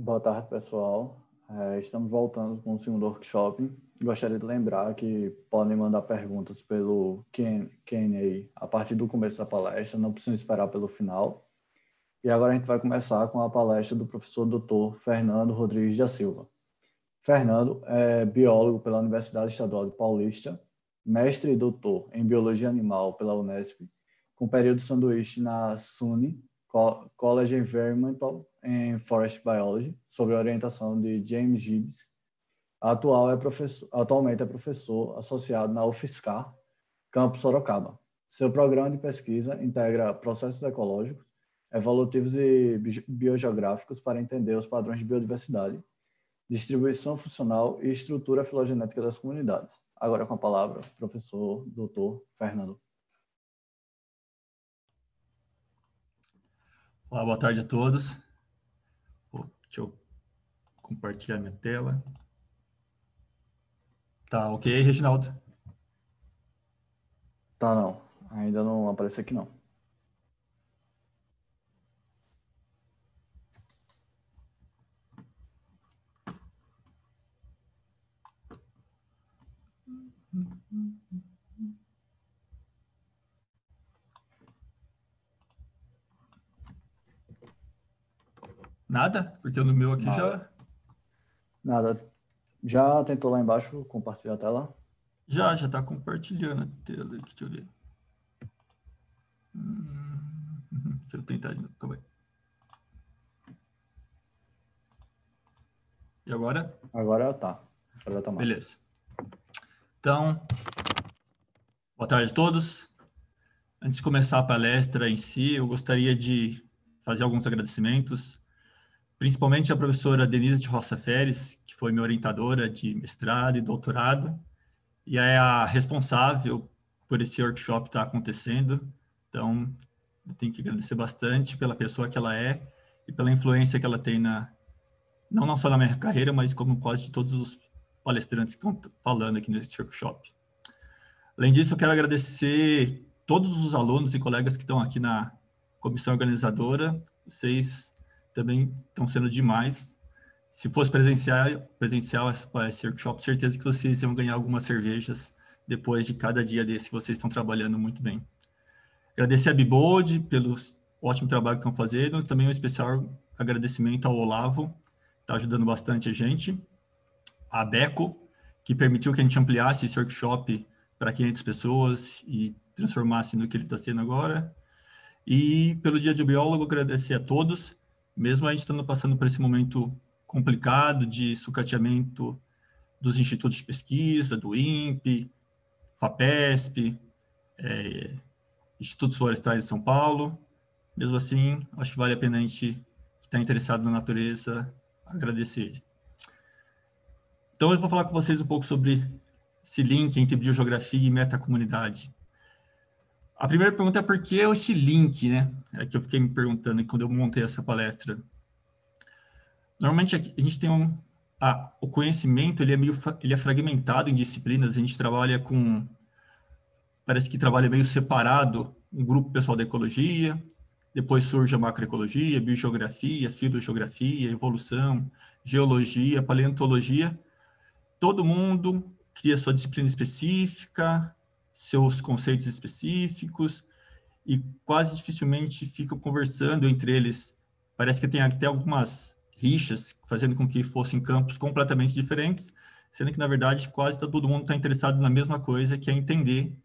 Boa tarde, pessoal. É, estamos voltando com o segundo workshop. Gostaria de lembrar que podem mandar perguntas pelo Q&A a partir do começo da palestra, não precisam esperar pelo final. E agora a gente vai começar com a palestra do professor Dr. Fernando Rodrigues da Silva. Fernando é biólogo pela Universidade Estadual de Paulista, mestre e doutor em Biologia Animal pela Unesp, com período sanduíche na SUNY College Environmental and Forest Biology, sob orientação de James Gibbs. Atual é professor, atualmente é professor associado na UFSCar, campus Sorocaba. Seu programa de pesquisa integra processos ecológicos, evolutivos e biogeográficos para entender os padrões de biodiversidade, distribuição funcional e estrutura filogenética das comunidades. Agora com a palavra, professor doutor Fernando. Olá, boa tarde a todos. Deixa eu compartilhar minha tela. Tá ok, Reginaldo? Tá não, ainda não aparece aqui não. Nada? Porque no meu aqui Nada. já. Nada. Já tentou lá embaixo compartilhar a tela? Já, já está compartilhando a tela. Deixa eu ver. Hum, deixa eu tentar de novo. Calma aí. E agora? Agora tá. Agora tá mais. Beleza. Então, boa tarde a todos. Antes de começar a palestra em si, eu gostaria de fazer alguns agradecimentos principalmente a professora Denise de Roça Feres, que foi minha orientadora de mestrado e doutorado, e é a responsável por esse workshop estar tá acontecendo. Então, eu tenho que agradecer bastante pela pessoa que ela é e pela influência que ela tem na não, não só na minha carreira, mas como quase de todos os palestrantes que estão falando aqui nesse workshop. Além disso, eu quero agradecer todos os alunos e colegas que estão aqui na comissão organizadora. Vocês também estão sendo demais. Se fosse presencial, presencial esse é é workshop, certeza que vocês iam ganhar algumas cervejas depois de cada dia desse. Vocês estão trabalhando muito bem. Agradecer a Bibold pelo ótimo trabalho que estão fazendo. Também um especial agradecimento ao Olavo, que está ajudando bastante a gente. A Beco, que permitiu que a gente ampliasse esse workshop para 500 pessoas e transformasse no que ele está sendo agora. E pelo Dia de Biólogo, agradecer a todos mesmo a gente estando passando por esse momento complicado de sucateamento dos institutos de pesquisa, do INPE, FAPESP, é, Institutos Florestais de São Paulo. Mesmo assim, acho que vale a pena a gente que está interessado na natureza agradecer. Então, eu vou falar com vocês um pouco sobre esse link entre biogeografia e metacomunidade. A primeira pergunta é por que esse link, né? É que eu fiquei me perguntando quando eu montei essa palestra. Normalmente a gente tem um, o conhecimento ele é meio ele é fragmentado em disciplinas. A gente trabalha com parece que trabalha meio separado um grupo pessoal da ecologia, depois surge a macroecologia, biogeografia, filogeografia, evolução, geologia, paleontologia. Todo mundo cria sua disciplina específica, seus conceitos específicos e quase dificilmente ficam conversando entre eles. Parece que tem até algumas rixas, fazendo com que fossem campos completamente diferentes, sendo que, na verdade, quase tá todo mundo está interessado na mesma coisa, que é entender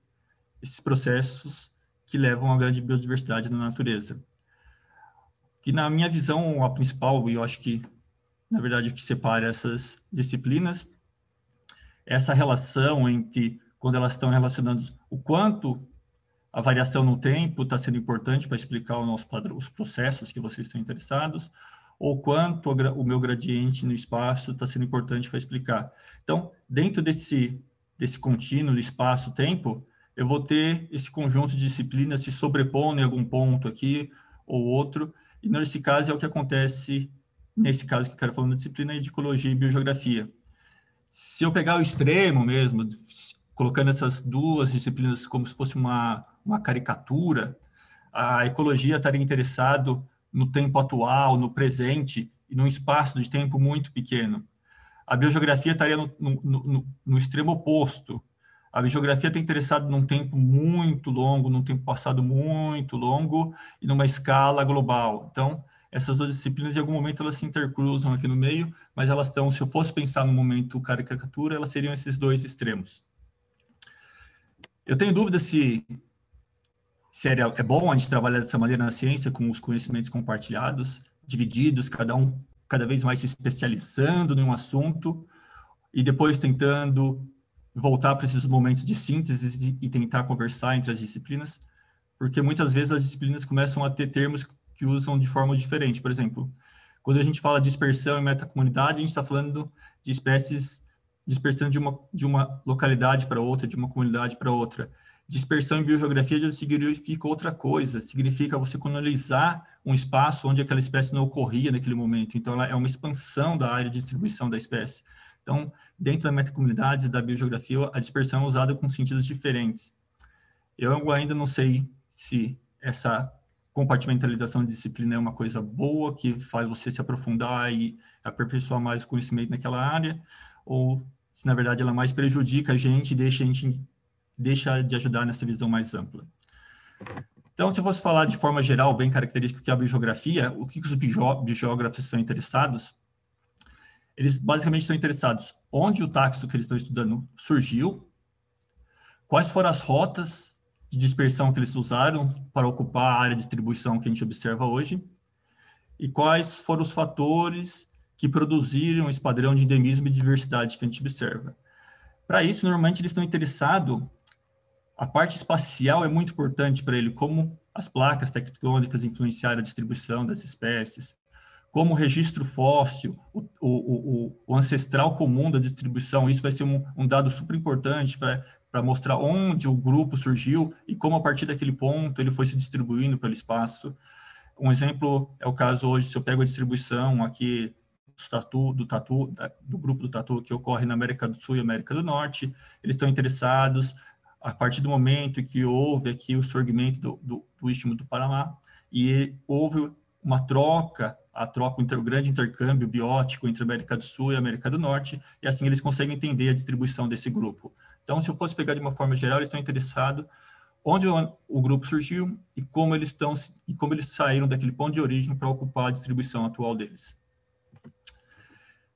esses processos que levam à grande biodiversidade na natureza. Que, na minha visão, a principal, e eu acho que, na verdade, o que separa essas disciplinas, essa relação entre quando elas estão relacionando o quanto a variação no tempo está sendo importante para explicar padrão, os processos que vocês estão interessados, ou quanto o meu gradiente no espaço está sendo importante para explicar. Então, dentro desse, desse contínuo espaço-tempo, eu vou ter esse conjunto de disciplinas se sobrepondo em algum ponto aqui ou outro, e nesse caso é o que acontece, nesse caso que eu quero falar na disciplina, é de ecologia e biogeografia. Se eu pegar o extremo mesmo, colocando essas duas disciplinas como se fosse uma, uma caricatura, a ecologia estaria interessado no tempo atual, no presente, e num espaço de tempo muito pequeno. A biogeografia estaria no, no, no, no extremo oposto. A biogeografia está interessada num tempo muito longo, num tempo passado muito longo e numa escala global. Então, essas duas disciplinas, em algum momento, elas se intercruzam aqui no meio, mas elas estão, se eu fosse pensar no momento caricatura, elas seriam esses dois extremos. Eu tenho dúvida se, se é, é bom a gente trabalhar dessa maneira na ciência, com os conhecimentos compartilhados, divididos, cada um cada vez mais se especializando em um assunto e depois tentando voltar para esses momentos de síntese e tentar conversar entre as disciplinas, porque muitas vezes as disciplinas começam a ter termos que usam de forma diferente. Por exemplo, quando a gente fala dispersão e metacomunidade, a gente está falando de espécies dispersão de uma, de uma localidade para outra, de uma comunidade para outra. Dispersão em biogeografia já significa outra coisa, significa você colonizar um espaço onde aquela espécie não ocorria naquele momento. Então, ela é uma expansão da área de distribuição da espécie. Então, dentro da metacomunidade da biogeografia, a dispersão é usada com sentidos diferentes. Eu ainda não sei se essa compartimentalização de disciplina é uma coisa boa, que faz você se aprofundar e aperfeiçoar mais o conhecimento naquela área, ou se na verdade ela mais prejudica a gente e deixa a gente deixa de ajudar nessa visão mais ampla. Então, se eu fosse falar de forma geral, bem característico que é a biogeografia, o que os biógrafos são interessados? Eles basicamente estão interessados onde o táxon que eles estão estudando surgiu, quais foram as rotas de dispersão que eles usaram para ocupar a área de distribuição que a gente observa hoje, e quais foram os fatores que produziram esse padrão de endemismo e diversidade que a gente observa. Para isso, normalmente eles estão interessados, a parte espacial é muito importante para ele, como as placas tectônicas influenciaram a distribuição das espécies, como o registro fóssil, o, o, o, o ancestral comum da distribuição, isso vai ser um, um dado super importante para mostrar onde o grupo surgiu e como a partir daquele ponto ele foi se distribuindo pelo espaço. Um exemplo é o caso hoje, se eu pego a distribuição aqui tatu, do, tatu, da, do grupo do tatu que ocorre na América do Sul e América do Norte. Eles estão interessados a partir do momento que houve aqui o surgimento do, do, do istmo do Panamá e houve uma troca, a troca, o um grande intercâmbio biótico entre América do Sul e América do Norte, e assim eles conseguem entender a distribuição desse grupo. Então, se eu fosse pegar de uma forma geral, eles estão interessados onde o grupo surgiu e como eles estão e como eles saíram daquele ponto de origem para ocupar a distribuição atual deles.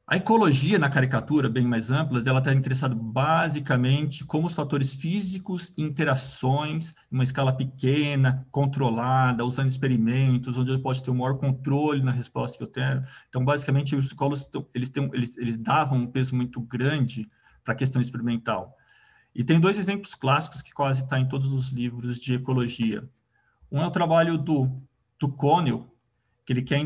A ecologia na caricatura, bem mais amplas, ela está interessada basicamente como os fatores físicos interações, em uma escala pequena, controlada, usando experimentos, onde eu posso ter o um maior controle na resposta que eu tenho. Então, basicamente, os psicólogos então, eles, têm, eles, eles davam um peso muito grande para a questão experimental. E tem dois exemplos clássicos que quase estão tá em todos os livros de ecologia. Um é o trabalho do, do Connell, que ele, quer,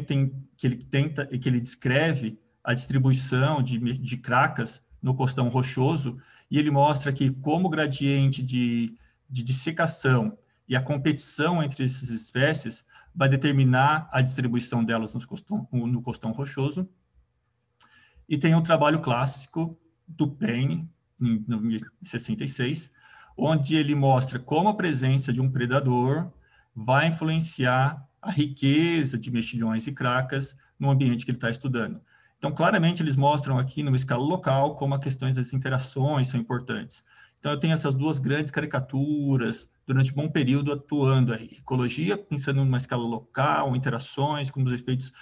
que ele tenta e que ele descreve a distribuição de, de cracas no costão rochoso, e ele mostra que como o gradiente de, de dissecação e a competição entre essas espécies vai determinar a distribuição delas no costão, no costão rochoso. E tem um trabalho clássico do Payne, em 1966, onde ele mostra como a presença de um predador vai influenciar a riqueza de mexilhões e cracas no ambiente que ele está estudando. Então, claramente, eles mostram aqui numa escala local como as questões das interações são importantes. Então, eu tenho essas duas grandes caricaturas durante um bom período atuando a Ecologia, pensando numa escala local, interações, como os efeitos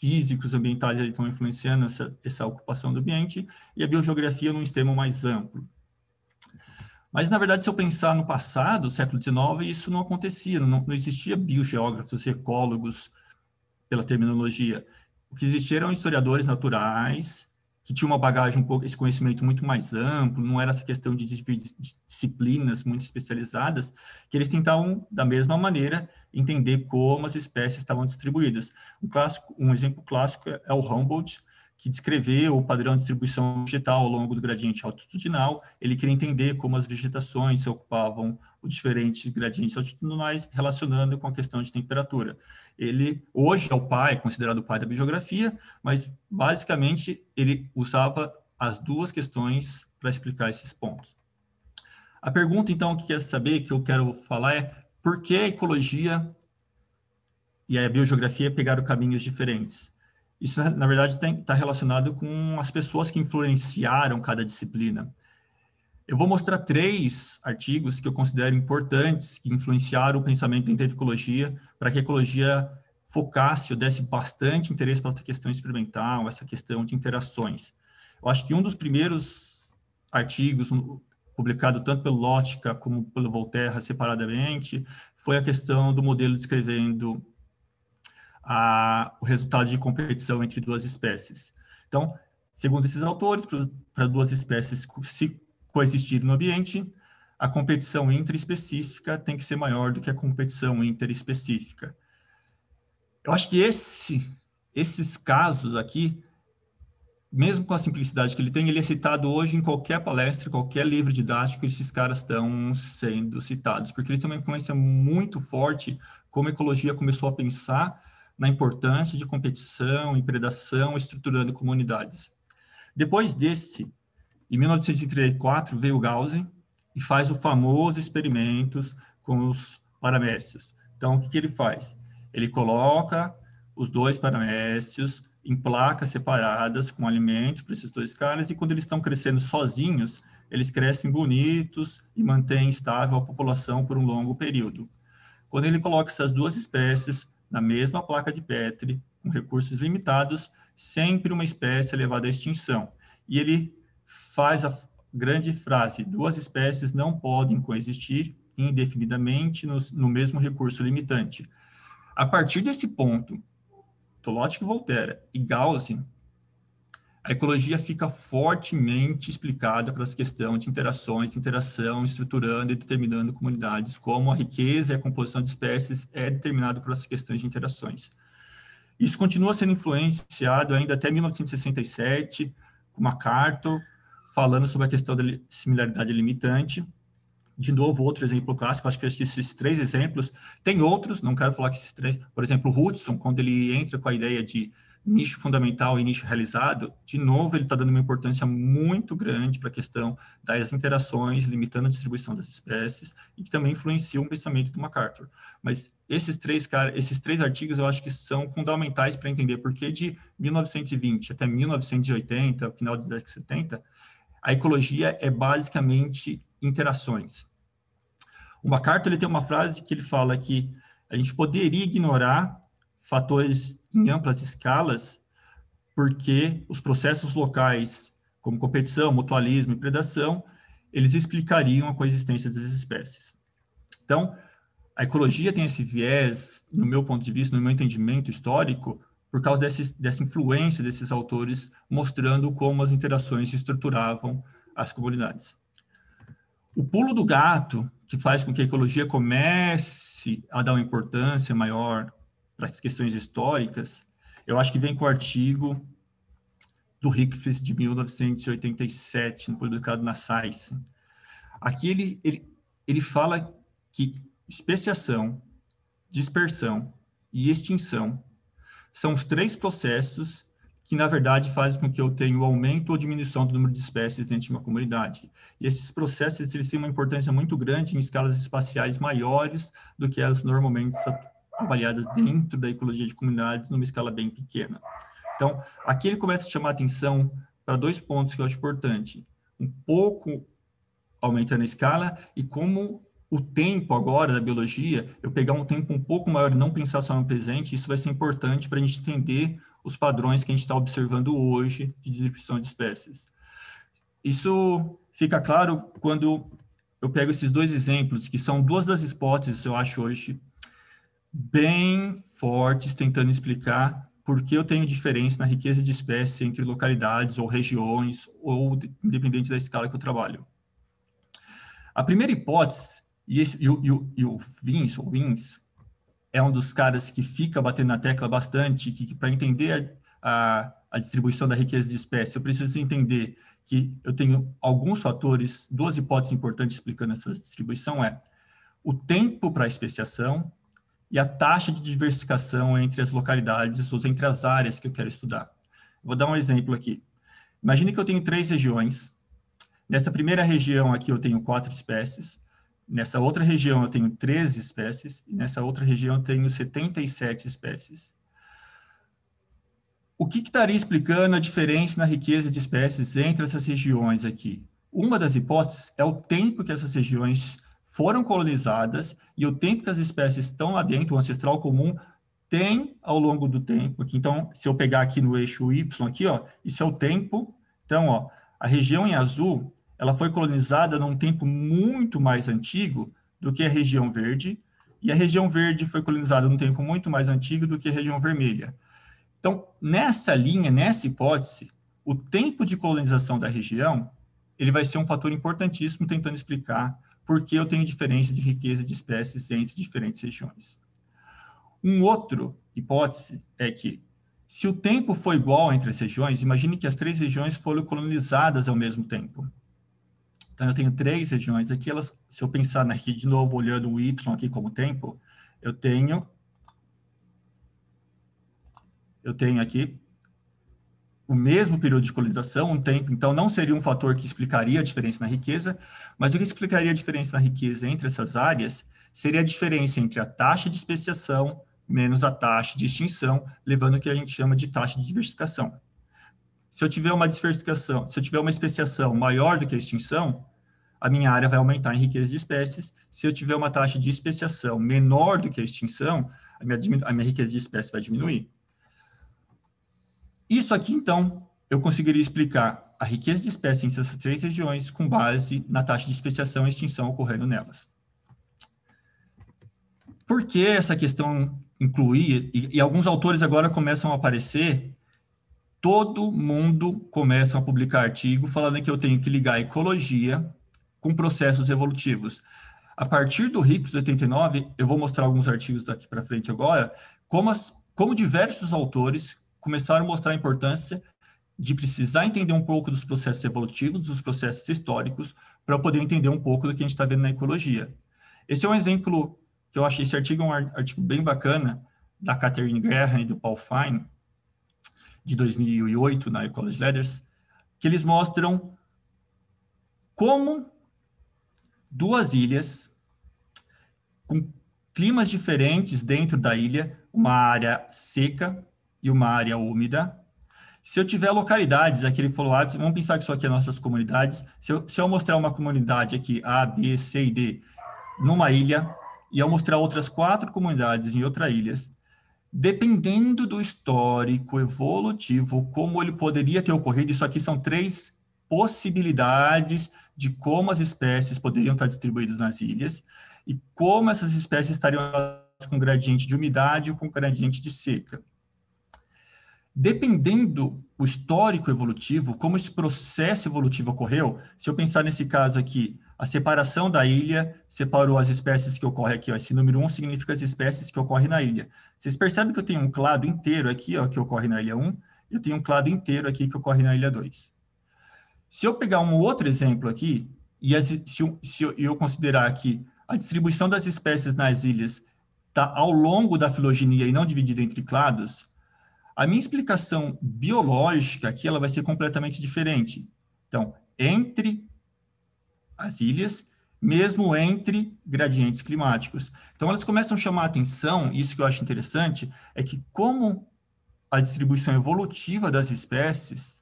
físicos, ambientais estão influenciando essa, essa ocupação do ambiente, e a biogeografia num extremo mais amplo. Mas, na verdade, se eu pensar no passado, século XIX, isso não acontecia, não, não existia biogeógrafos, ecólogos, pela terminologia. O que existiram historiadores naturais que tinham uma bagagem um pouco, esse conhecimento muito mais amplo, não era essa questão de disciplinas muito especializadas, que eles tentavam, da mesma maneira, entender como as espécies estavam distribuídas. Um, clássico, um exemplo clássico é, é o Humboldt, que descreveu o padrão de distribuição vegetal ao longo do gradiente altitudinal. Ele queria entender como as vegetações se ocupavam os diferentes gradientes altitudinais, relacionando com a questão de temperatura. Ele hoje é o pai, é considerado o pai da bibliografia, mas basicamente ele usava as duas questões para explicar esses pontos. A pergunta, então, que quer saber, que eu quero falar é por que a ecologia e a biogeografia pegaram caminhos diferentes? Isso, né, na verdade, está relacionado com as pessoas que influenciaram cada disciplina. Eu vou mostrar três artigos que eu considero importantes, que influenciaram o pensamento dentro da ecologia, para que a ecologia focasse ou desse bastante interesse para essa questão experimental, essa questão de interações. Eu acho que um dos primeiros artigos, publicado tanto pelo Lótica como pelo Volterra separadamente, foi a questão do modelo descrevendo a, o resultado de competição entre duas espécies. Então, segundo esses autores, para duas espécies se coexistirem no ambiente, a competição interespecífica tem que ser maior do que a competição interespecífica. Eu acho que esse, esses casos aqui, mesmo com a simplicidade que ele tem, ele é citado hoje em qualquer palestra, qualquer livro didático, esses caras estão sendo citados, porque ele têm uma influência muito forte como a ecologia começou a pensar na importância de competição e predação estruturando comunidades. Depois desse, em 1934, veio Gauss e faz o famoso experimentos com os paramécios. Então, o que, que ele faz? Ele coloca os dois paramécios em placas separadas com alimentos para esses dois caras e quando eles estão crescendo sozinhos, eles crescem bonitos e mantêm estável a população por um longo período. Quando ele coloca essas duas espécies na mesma placa de Petri, com recursos limitados, sempre uma espécie levada à extinção. E ele faz a grande frase: duas espécies não podem coexistir indefinidamente no, no mesmo recurso limitante. A partir desse ponto, Tolotti e Volterra e Gaussian a ecologia fica fortemente explicada as questões de interações, interação, estruturando e determinando comunidades, como a riqueza e a composição de espécies é determinado por essas questões de interações. Isso continua sendo influenciado ainda até 1967, com MacArthur, falando sobre a questão da similaridade limitante. De novo, outro exemplo clássico, acho que esses três exemplos, tem outros, não quero falar que esses três, por exemplo, Hudson, quando ele entra com a ideia de Hum. nicho fundamental e nicho realizado, de novo, ele está dando uma importância muito grande para a questão das interações, limitando a distribuição das espécies, e que também influencia o pensamento do MacArthur. Mas esses três, cara, esses três artigos eu acho que são fundamentais para entender porque de 1920 até 1980, final dos anos 70, a ecologia é basicamente interações. O MacArthur ele tem uma frase que ele fala que a gente poderia ignorar fatores em amplas escalas, porque os processos locais, como competição, mutualismo e predação, eles explicariam a coexistência das espécies. Então, a ecologia tem esse viés, no meu ponto de vista, no meu entendimento histórico, por causa desse, dessa influência desses autores mostrando como as interações estruturavam as comunidades. O pulo do gato, que faz com que a ecologia comece a dar uma importância maior para as questões históricas, eu acho que vem com o artigo do Rickfried de 1987, publicado na Science. Aqui ele, ele, ele fala que especiação, dispersão e extinção são os três processos que, na verdade, fazem com que eu tenha o aumento ou diminuição do número de espécies dentro de uma comunidade. E esses processos eles têm uma importância muito grande em escalas espaciais maiores do que elas normalmente avaliadas dentro da ecologia de comunidades numa escala bem pequena. Então, aqui ele começa a chamar a atenção para dois pontos que eu acho importante. Um pouco aumentando a escala e como o tempo agora da biologia, eu pegar um tempo um pouco maior e não pensar só no presente, isso vai ser importante para a gente entender os padrões que a gente está observando hoje de distribuição de espécies. Isso fica claro quando eu pego esses dois exemplos, que são duas das hipóteses, eu acho, hoje, bem fortes tentando explicar por que eu tenho diferença na riqueza de espécies entre localidades ou regiões, ou independente da escala que eu trabalho. A primeira hipótese, e, esse, e, o, e o Vince, ou Vince, é um dos caras que fica batendo na tecla bastante, que, que para entender a, a, a, distribuição da riqueza de espécies, eu preciso entender que eu tenho alguns fatores, duas hipóteses importantes explicando essa distribuição é o tempo para a especiação e a taxa de diversificação entre as localidades ou entre as áreas que eu quero estudar. Vou dar um exemplo aqui. Imagine que eu tenho três regiões. Nessa primeira região aqui eu tenho quatro espécies, nessa outra região eu tenho 13 espécies, e nessa outra região eu tenho 77 espécies. O que, que estaria explicando a diferença na riqueza de espécies entre essas regiões aqui? Uma das hipóteses é o tempo que essas regiões foram colonizadas e o tempo que as espécies estão lá dentro, o ancestral comum, tem ao longo do tempo. Aqui, então, se eu pegar aqui no eixo Y, aqui, ó, isso é o tempo. Então, ó, a região em azul, ela foi colonizada num tempo muito mais antigo do que a região verde, e a região verde foi colonizada num tempo muito mais antigo do que a região vermelha. Então, nessa linha, nessa hipótese, o tempo de colonização da região, ele vai ser um fator importantíssimo tentando explicar porque eu tenho diferença de riqueza de espécies entre diferentes regiões. Um outro hipótese é que, se o tempo for igual entre as regiões, imagine que as três regiões foram colonizadas ao mesmo tempo. Então, eu tenho três regiões aqui, elas, se eu pensar aqui de novo, olhando o Y aqui como tempo, eu tenho, eu tenho aqui o mesmo período de colonização, um tempo, então não seria um fator que explicaria a diferença na riqueza, mas o que explicaria a diferença na riqueza entre essas áreas seria a diferença entre a taxa de especiação menos a taxa de extinção, levando o que a gente chama de taxa de diversificação. Se eu tiver uma diversificação, se eu tiver uma especiação maior do que a extinção, a minha área vai aumentar em riqueza de espécies. Se eu tiver uma taxa de especiação menor do que a extinção, a minha, a minha riqueza de espécies vai diminuir. Isso aqui, então, eu conseguiria explicar a riqueza de espécies em essas três regiões com base na taxa de especiação e extinção ocorrendo nelas. Por que essa questão incluir, e, e alguns autores agora começam a aparecer, todo mundo começa a publicar artigo falando que eu tenho que ligar a ecologia com processos evolutivos. A partir do RICS 89, eu vou mostrar alguns artigos daqui para frente agora, como, as, como diversos autores começaram a mostrar a importância de precisar entender um pouco dos processos evolutivos, dos processos históricos, para poder entender um pouco do que a gente está vendo na ecologia. Esse é um exemplo que eu achei, esse artigo é um artigo bem bacana, da Catherine Graham e do Paul Fine, de 2008, na Ecology Letters, que eles mostram como duas ilhas com climas diferentes dentro da ilha, uma área seca e uma área úmida. Se eu tiver localidades, aquele falou up vamos pensar que isso aqui é nossas comunidades. Se eu, se eu mostrar uma comunidade aqui, A, B, C e D, numa ilha, e eu mostrar outras quatro comunidades em outras ilhas, dependendo do histórico evolutivo, como ele poderia ter ocorrido, isso aqui são três possibilidades de como as espécies poderiam estar distribuídas nas ilhas e como essas espécies estariam com gradiente de umidade ou com gradiente de seca dependendo o histórico evolutivo, como esse processo evolutivo ocorreu, se eu pensar nesse caso aqui, a separação da ilha separou as espécies que ocorrem aqui. Ó. Esse número 1 um significa as espécies que ocorrem na ilha. Vocês percebem que eu tenho um clado inteiro aqui, ó, que ocorre na ilha 1, um, eu tenho um clado inteiro aqui que ocorre na ilha 2. Se eu pegar um outro exemplo aqui, e as, se, se eu considerar que a distribuição das espécies nas ilhas está ao longo da filogenia e não dividida entre clados, a minha explicação biológica aqui ela vai ser completamente diferente. Então, entre as ilhas, mesmo entre gradientes climáticos. Então, elas começam a chamar a atenção, isso que eu acho interessante, é que como a distribuição evolutiva das espécies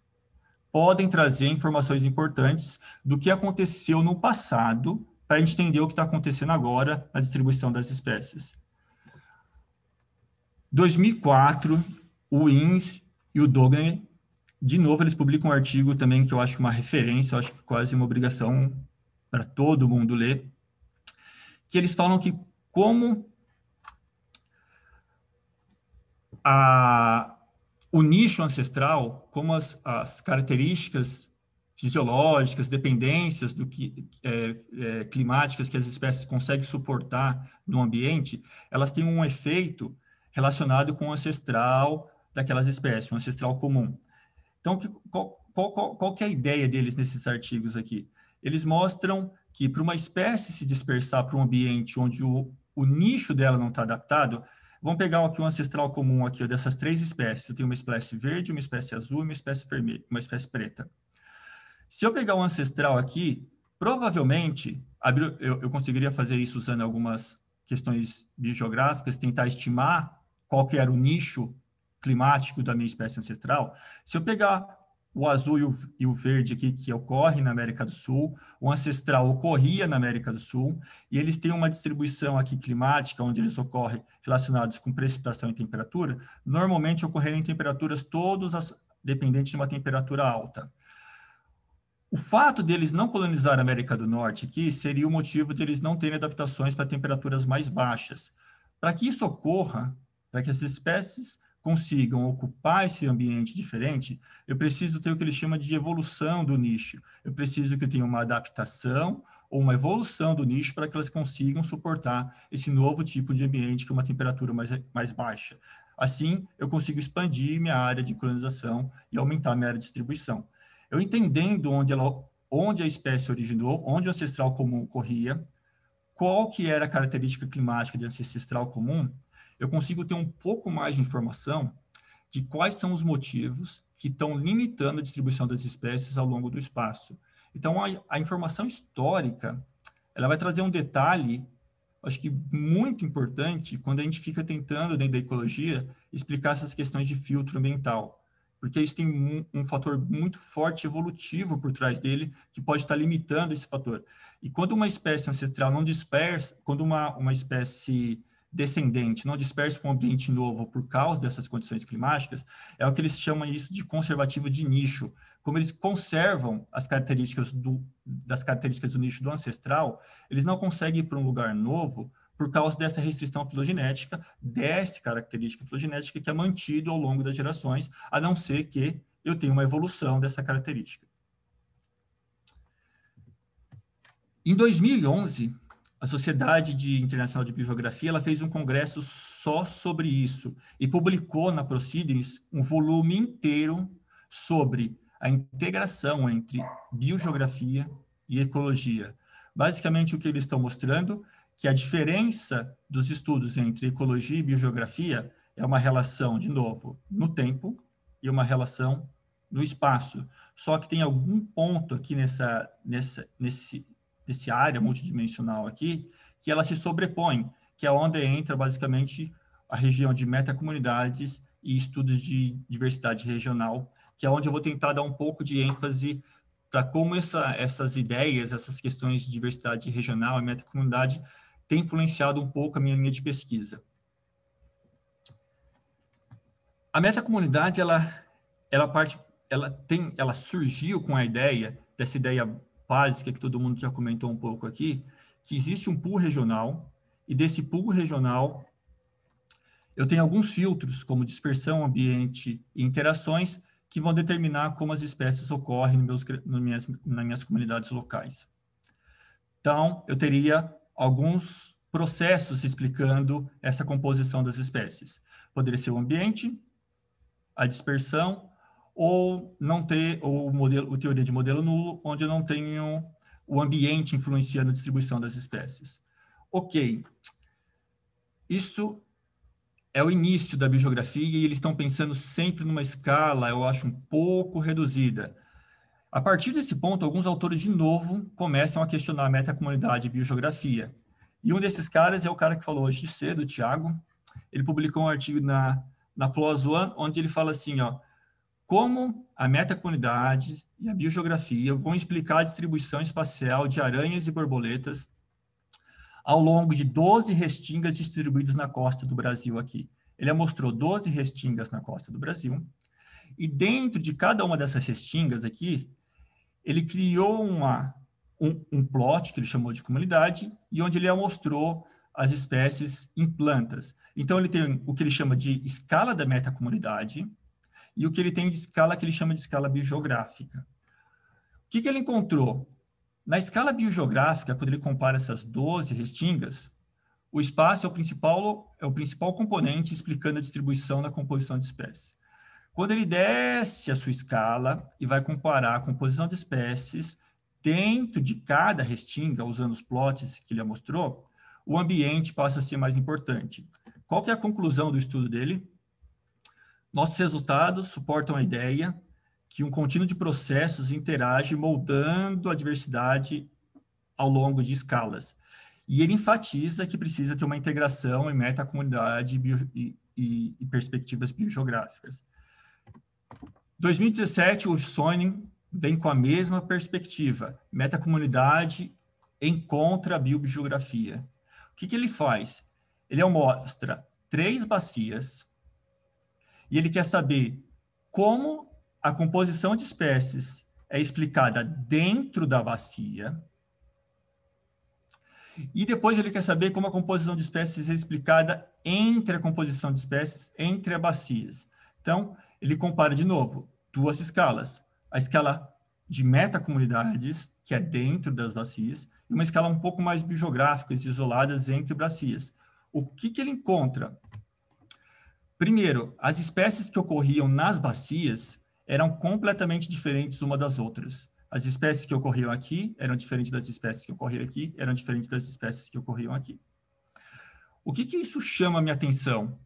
podem trazer informações importantes do que aconteceu no passado para entender o que está acontecendo agora na distribuição das espécies. 2004, o Ins e o Dogren, de novo, eles publicam um artigo também que eu acho uma referência, eu acho que quase uma obrigação para todo mundo ler, que eles falam que como a, o nicho ancestral, como as, as características fisiológicas, dependências do que é, é, climáticas que as espécies conseguem suportar no ambiente, elas têm um efeito relacionado com o ancestral, daquelas espécies, um ancestral comum. Então, que, qual, qual, qual, qual é a ideia deles nesses artigos aqui? Eles mostram que para uma espécie se dispersar para um ambiente onde o, o nicho dela não está adaptado, vamos pegar aqui o um ancestral comum aqui dessas três espécies. Eu tenho uma espécie verde, uma espécie azul, uma espécie vermelha, uma espécie preta. Se eu pegar um ancestral aqui, provavelmente eu, eu conseguiria fazer isso usando algumas questões bibliográficas, tentar estimar qual que era o nicho climático da minha espécie ancestral, se eu pegar o azul e o, e o, verde aqui que ocorre na América do Sul, o ancestral ocorria na América do Sul, e eles têm uma distribuição aqui climática, onde eles ocorrem relacionados com precipitação e temperatura, normalmente ocorrerem em temperaturas todas as, dependentes de uma temperatura alta. O fato deles não colonizar a América do Norte aqui seria o motivo de eles não terem adaptações para temperaturas mais baixas. Para que isso ocorra, para que essas espécies consigam ocupar esse ambiente diferente, eu preciso ter o que ele chama de evolução do nicho. Eu preciso que eu tenha uma adaptação ou uma evolução do nicho para que elas consigam suportar esse novo tipo de ambiente com uma temperatura mais, mais baixa. Assim, eu consigo expandir minha área de colonização e aumentar minha área de distribuição. Eu entendendo onde, ela, onde a espécie originou, onde o ancestral comum corria, qual que era a característica climática de ancestral comum, eu consigo ter um pouco mais de informação de quais são os motivos que estão limitando a distribuição das espécies ao longo do espaço. Então, a, a informação histórica ela vai trazer um detalhe, acho que muito importante, quando a gente fica tentando, dentro da ecologia, explicar essas questões de filtro ambiental porque isso tem um, um, fator muito forte evolutivo por trás dele, que pode estar limitando esse fator. E quando uma espécie ancestral não dispersa, quando uma, uma espécie descendente, não disperso para um ambiente novo por causa dessas condições climáticas, é o que eles chamam isso de conservativo de nicho. Como eles conservam as características do, das características do nicho do ancestral, eles não conseguem ir para um lugar novo por causa dessa restrição filogenética, dessa característica filogenética que é mantida ao longo das gerações, a não ser que eu tenha uma evolução dessa característica. Em 2011, a Sociedade de Internacional de Biografia, ela fez um congresso só sobre isso e publicou na Proceedings um volume inteiro sobre a integração entre biogeografia e ecologia. Basicamente, o que eles estão mostrando é que a diferença dos estudos entre ecologia e biogeografia é uma relação, de novo, no tempo e uma relação no espaço. Só que tem algum ponto aqui nessa, nessa, nesse, desse área multidimensional aqui, que ela se sobrepõe, que é onde entra basicamente a região de metacomunidades e estudos de diversidade regional, que é onde eu vou tentar dar um pouco de ênfase para como essa, essas ideias, essas questões de diversidade regional e metacomunidade tem influenciado um pouco a minha linha de pesquisa. A metacomunidade, ela, ela parte, ela tem, ela surgiu com a ideia dessa ideia básica é que todo mundo já comentou um pouco aqui, que existe um pool regional e desse pool regional eu tenho alguns filtros, como dispersão, ambiente e interações, que vão determinar como as espécies ocorrem meus, minhas, nas minhas comunidades locais. Então, eu teria alguns processos explicando essa composição das espécies. Poderia ser o ambiente, a dispersão, ou não ter ou modelo, o teoria de modelo nulo, onde eu não tenho o ambiente influenciando a distribuição das espécies. Ok, isso é o início da biogeografia e eles estão pensando sempre numa escala, eu acho, um pouco reduzida. A partir desse ponto, alguns autores, de novo, começam a questionar a metacomunidade e biogeografia. E um desses caras é o cara que falou hoje cedo, o Thiago. Ele publicou um artigo na, na PLOS One, onde ele fala assim, ó, como a metacomunidade e a biogeografia vão explicar a distribuição espacial de aranhas e borboletas ao longo de 12 restingas distribuídos na costa do Brasil aqui. Ele mostrou 12 restingas na costa do Brasil, e dentro de cada uma dessas restingas aqui, ele criou uma, um, um plot que ele chamou de comunidade, e onde ele mostrou as espécies em plantas. Então, ele tem o que ele chama de escala da metacomunidade, comunidade e o que ele tem de escala que ele chama de escala biogeográfica. O que, que ele encontrou? Na escala biogeográfica, quando ele compara essas 12 restingas, o espaço é o principal, é o principal componente explicando a distribuição da composição de espécies. Quando ele desce a sua escala e vai comparar a composição de espécies, dentro de cada restinga, usando os plots que ele mostrou, o ambiente passa a ser mais importante. Qual que é a conclusão do estudo dele? Nossos resultados suportam a ideia que um contínuo de processos interage moldando a diversidade ao longo de escalas. E ele enfatiza que precisa ter uma integração em meta-comunidade e, e, e, perspectivas biogeográficas. 2017, o Sonnen vem com a mesma perspectiva. Meta-comunidade encontra a biogeografia. O que, que ele faz? Ele mostra três bacias e ele quer saber como a composição de espécies é explicada dentro da bacia. E depois ele quer saber como a composição de espécies é explicada entre a composição de espécies, entre as bacias. Então, ele compara de novo duas escalas. A escala de metacomunidades, que é dentro das bacias, e uma escala um pouco mais biogeográfica, isoladas entre bacias. O que, que ele encontra? Primeiro, as espécies que ocorriam nas bacias eram completamente diferentes uma das outras. As espécies que ocorriam aqui eram diferentes das espécies que ocorriam aqui, eram diferentes das espécies que ocorriam aqui. O que, que isso chama a minha atenção?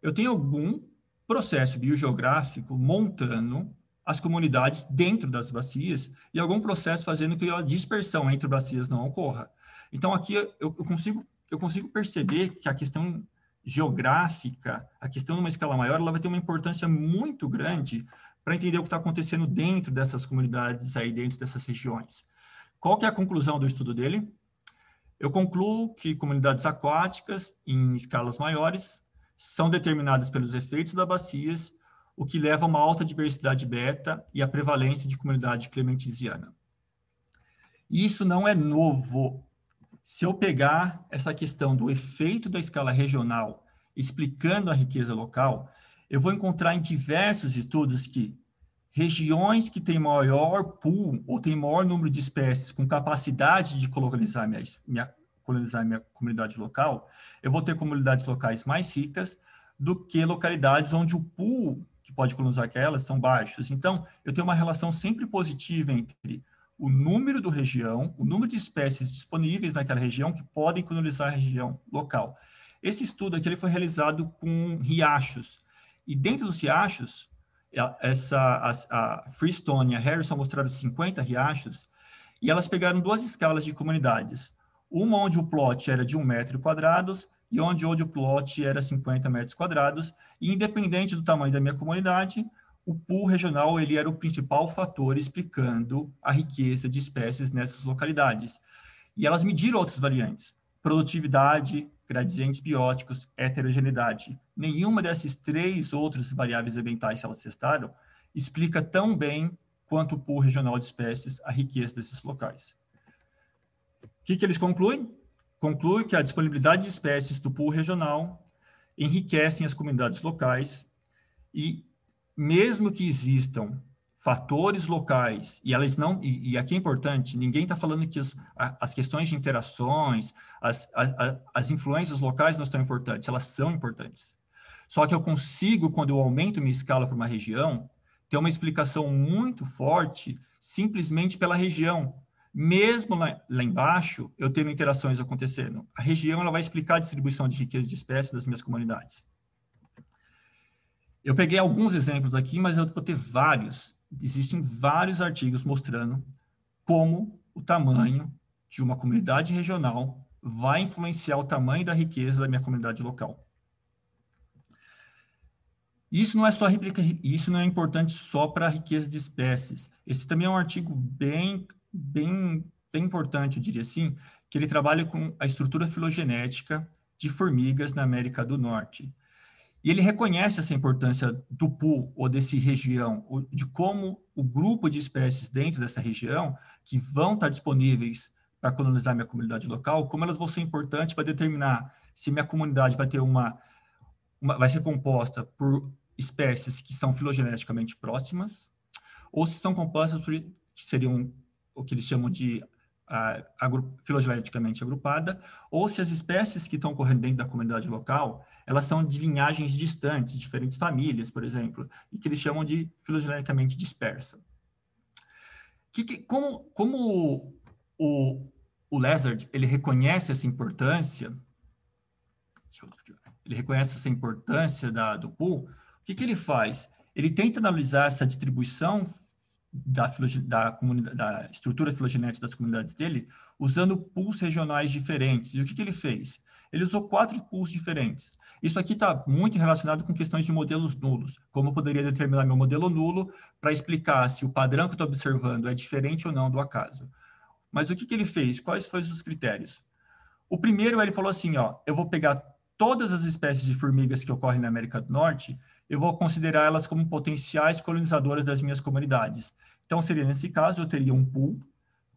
Eu tenho algum processo biogeográfico montando as comunidades dentro das bacias e algum processo fazendo que a dispersão entre bacias não ocorra. Então aqui eu, eu consigo eu consigo perceber que a questão geográfica, a questão numa escala maior, ela vai ter uma importância muito grande para entender o que está acontecendo dentro dessas comunidades aí, dentro dessas regiões. Qual que é a conclusão do estudo dele? Eu concluo que comunidades aquáticas, em escalas maiores, são determinadas pelos efeitos das bacias, o que leva a uma alta diversidade beta e a prevalência de comunidade E Isso não é novo se eu pegar essa questão do efeito da escala regional explicando a riqueza local, eu vou encontrar em diversos estudos que regiões que têm maior pool ou têm maior número de espécies com capacidade de colonizar minha, minha, colonizar minha comunidade local, eu vou ter comunidades locais mais ricas do que localidades onde o pool que pode colonizar aquelas são baixos. Então, eu tenho uma relação sempre positiva entre o número do região, o número de espécies disponíveis naquela região que podem colonizar a região local. Esse estudo aqui ele foi realizado com riachos. E dentro dos riachos, essa, a, a Freestone e a Harrison mostraram 50 riachos, e elas pegaram duas escalas de comunidades. Uma onde o plot era de 1 metro quadrado e onde, onde o plot era 50 metros quadrados. E independente do tamanho da minha comunidade, o pool regional ele era o principal fator explicando a riqueza de espécies nessas localidades. E elas mediram outras variantes, produtividade, gradientes bióticos, heterogeneidade. Nenhuma dessas três outras variáveis ambientais que elas testaram explica tão bem quanto o pool regional de espécies a riqueza desses locais. O que, que eles concluem? Conclui que a disponibilidade de espécies do pool regional enriquecem as comunidades locais e mesmo que existam fatores locais, e elas não, e, e aqui é importante, ninguém está falando que as, as, questões de interações, as, as influências locais não estão importantes, elas são importantes. Só que eu consigo, quando eu aumento minha escala para uma região, ter uma explicação muito forte simplesmente pela região. Mesmo lá, lá embaixo, eu tenho interações acontecendo. A região ela vai explicar a distribuição de riqueza de espécies das minhas comunidades. Eu peguei alguns exemplos aqui, mas eu vou ter vários. Existem vários artigos mostrando como o tamanho de uma comunidade regional vai influenciar o tamanho da riqueza da minha comunidade local. Isso não é só isso não é importante só para a riqueza de espécies. Esse também é um artigo bem bem bem importante, eu diria assim, que ele trabalha com a estrutura filogenética de formigas na América do Norte. E ele reconhece essa importância do pool ou desse região, ou de como o grupo de espécies dentro dessa região que vão estar disponíveis para colonizar minha comunidade local, como elas vão ser importantes para determinar se minha comunidade vai ter uma, uma vai ser composta por espécies que são filogeneticamente próximas ou se são compostas por que seriam o que eles chamam de agru filogeneticamente agrupada, ou se as espécies que estão correndo dentro da comunidade local elas são de linhagens distantes, diferentes famílias, por exemplo, e que eles chamam de filogeneticamente dispersa. Que, que, como como o, o Lazard ele reconhece essa importância, ele reconhece essa importância da, do pool, o que, que ele faz? Ele tenta analisar essa distribuição da, da, da estrutura filogenética das comunidades dele usando pools regionais diferentes. E o que, que ele fez? Ele usou quatro pools diferentes. Isso aqui está muito relacionado com questões de modelos nulos. Como eu poderia determinar meu modelo nulo para explicar se o padrão que estou observando é diferente ou não do acaso. Mas o que, que ele fez? Quais foram os critérios? O primeiro, ele falou assim, ó, eu vou pegar todas as espécies de formigas que ocorrem na América do Norte, eu vou considerar elas como potenciais colonizadoras das minhas comunidades. Então, seria nesse caso, eu teria um pool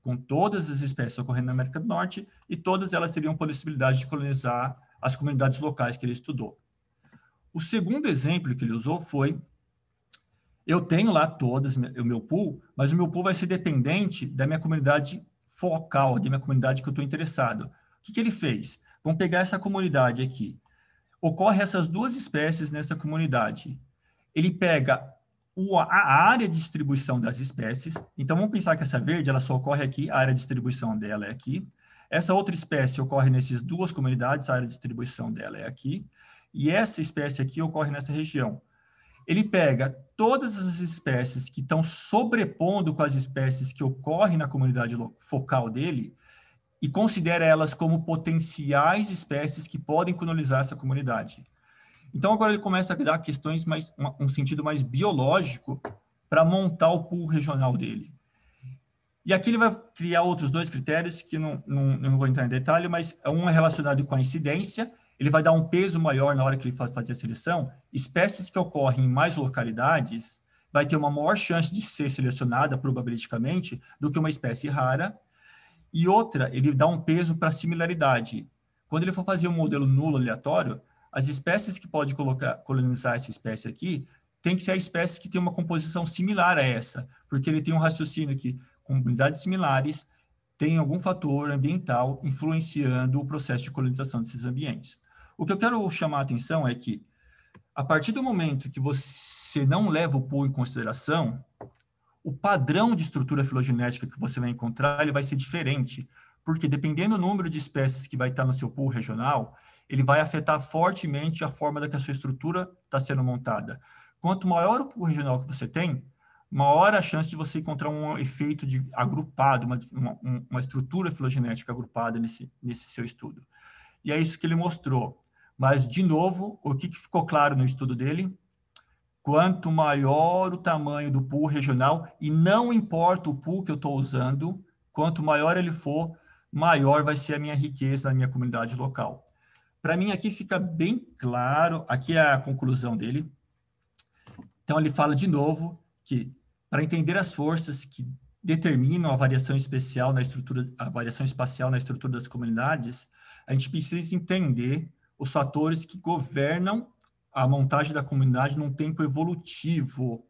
com todas as espécies ocorrendo na América do Norte e todas elas teriam possibilidade de colonizar as comunidades locais que ele estudou. O segundo exemplo que ele usou foi eu tenho lá todas né, o meu pool, mas o meu pool vai ser dependente da minha comunidade focal, da minha comunidade que eu estou interessado. O que, que ele fez? Vamos pegar essa comunidade aqui. Ocorre essas duas espécies nessa comunidade. Ele pega a área de distribuição das espécies. Então, vamos pensar que essa verde ela só ocorre aqui, a área de distribuição dela é aqui. Essa outra espécie ocorre nessas duas comunidades, a área de distribuição dela é aqui. E essa espécie aqui ocorre nessa região. Ele pega todas as espécies que estão sobrepondo com as espécies que ocorrem na comunidade focal dele e considera elas como potenciais espécies que podem colonizar essa comunidade. Então agora ele começa a dar questões mais um sentido mais biológico para montar o pool regional dele. E aqui ele vai criar outros dois critérios que não, não, não vou entrar em detalhe, mas é um é relacionado com a incidência, ele vai dar um peso maior na hora que ele faz fazer a seleção. Espécies que ocorrem em mais localidades vai ter uma maior chance de ser selecionada probabilisticamente do que uma espécie rara. E outra, ele dá um peso para similaridade. Quando ele for fazer um modelo nulo aleatório, as espécies que pode colocar, colonizar essa espécie aqui tem que ser a espécie que tem uma composição similar a essa, porque ele tem um raciocínio que comunidades similares têm algum fator ambiental influenciando o processo de colonização desses ambientes. O que eu quero chamar a atenção é que, a partir do momento que você não leva o pool em consideração, o padrão de estrutura filogenética que você vai encontrar ele vai ser diferente, porque dependendo do número de espécies que vai estar no seu pool regional, ele vai afetar fortemente a forma da que a sua estrutura está sendo montada. Quanto maior o pool regional que você tem, maior a chance de você encontrar um efeito de agrupado, uma, uma, uma estrutura filogenética agrupada nesse, nesse seu estudo. E é isso que ele mostrou. Mas, de novo, o que, que ficou claro no estudo dele? Quanto maior o tamanho do pool regional, e não importa o pool que eu estou usando, quanto maior ele for, maior vai ser a minha riqueza na minha comunidade local. Para mim, aqui fica bem claro, aqui é a conclusão dele. Então, ele fala de novo que, para entender as forças que determinam a variação especial na estrutura, a variação espacial na estrutura das comunidades, a gente precisa entender os fatores que governam a montagem da comunidade num tempo evolutivo.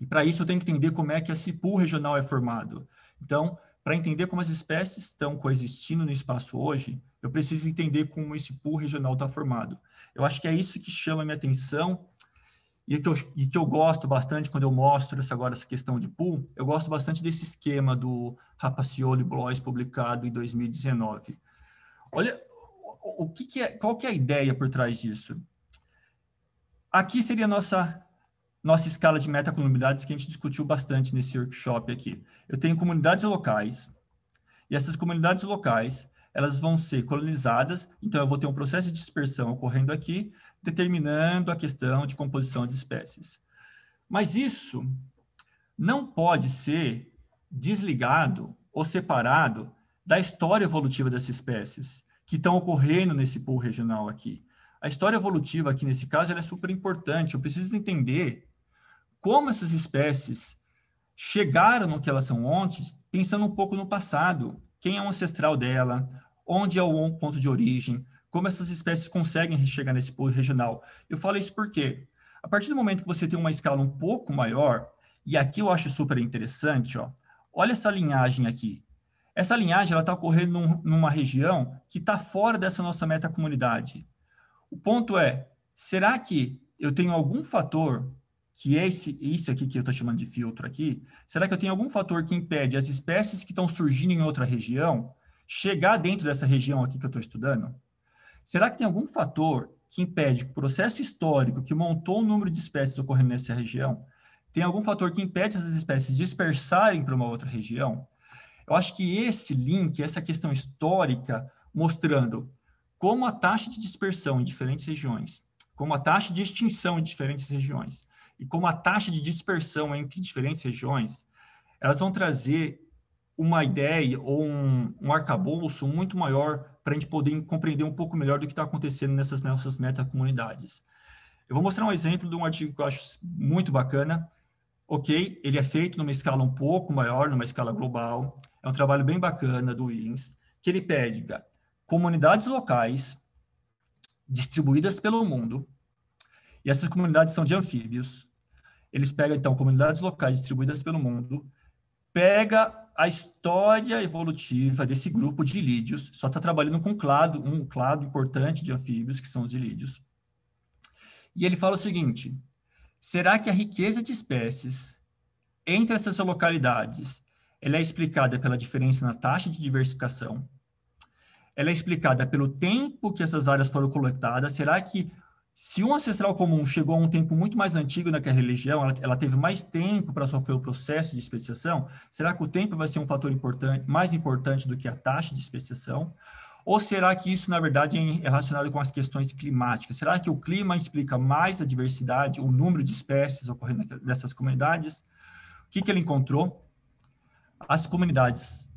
E para isso eu tenho que entender como é que esse pool regional é formado. Então, para entender como as espécies estão coexistindo no espaço hoje, eu preciso entender como esse pool regional está formado. Eu acho que é isso que chama a minha atenção e é que, eu, e que eu gosto bastante quando eu mostro essa, agora essa questão de pool. Eu gosto bastante desse esquema do Rapacioli e Blois publicado em 2019. Olha, o que, que é, qual que é a ideia por trás disso? Aqui seria a nossa nossa escala de metacomunidades que a gente discutiu bastante nesse workshop aqui. Eu tenho comunidades locais, e essas comunidades locais, elas vão ser colonizadas, então eu vou ter um processo de dispersão ocorrendo aqui, determinando a questão de composição de espécies. Mas isso não pode ser desligado ou separado da história evolutiva dessas espécies que estão ocorrendo nesse pool regional aqui. A história evolutiva aqui nesse caso é super importante. Eu preciso entender como essas espécies chegaram no que elas são ontem, pensando um pouco no passado, quem é o ancestral dela, onde é o ponto de origem, como essas espécies conseguem chegar nesse povo regional. Eu falo isso porque, a partir do momento que você tem uma escala um pouco maior, e aqui eu acho super interessante, ó, olha essa linhagem aqui. Essa linhagem está ocorrendo num, numa região que está fora dessa nossa meta comunidade. O ponto é, será que eu tenho algum fator que é esse, isso aqui que eu estou chamando de filtro aqui, será que eu tenho algum fator que impede as espécies que estão surgindo em outra região chegar dentro dessa região aqui que eu estou estudando? Será que tem algum fator que impede que o processo histórico que montou o número de espécies ocorrendo nessa região tem algum fator que impede essas espécies dispersarem para uma outra região? Eu acho que esse link, essa questão histórica, mostrando como a taxa de dispersão em diferentes regiões, como a taxa de extinção em diferentes regiões, e como a taxa de dispersão entre diferentes regiões, elas vão trazer uma ideia ou um, um arcabouço muito maior para a gente poder compreender um pouco melhor do que está acontecendo nessas nossas metacomunidades. Eu vou mostrar um exemplo de um artigo que eu acho muito bacana. Ok, ele é feito numa escala um pouco maior, numa escala global. É um trabalho bem bacana do INS, que ele pede comunidades locais distribuídas pelo mundo e essas comunidades são de anfíbios. Eles pegam, então, comunidades locais distribuídas pelo mundo, pega a história evolutiva desse grupo de ilídeos, só está trabalhando com um clado, um clado importante de anfíbios, que são os ilídeos. E ele fala o seguinte, será que a riqueza de espécies entre essas localidades ela é explicada pela diferença na taxa de diversificação, ela é explicada pelo tempo que essas áreas foram coletadas, será que se um ancestral comum chegou a um tempo muito mais antigo naquela religião, ela, ela teve mais tempo para sofrer o processo de especiação, será que o tempo vai ser um fator importante, mais importante do que a taxa de especiação? Ou será que isso, na verdade, é, é relacionado com as questões climáticas? Será que o clima explica mais a diversidade, o número de espécies ocorrendo nessas comunidades? O que, que ele encontrou? As comunidades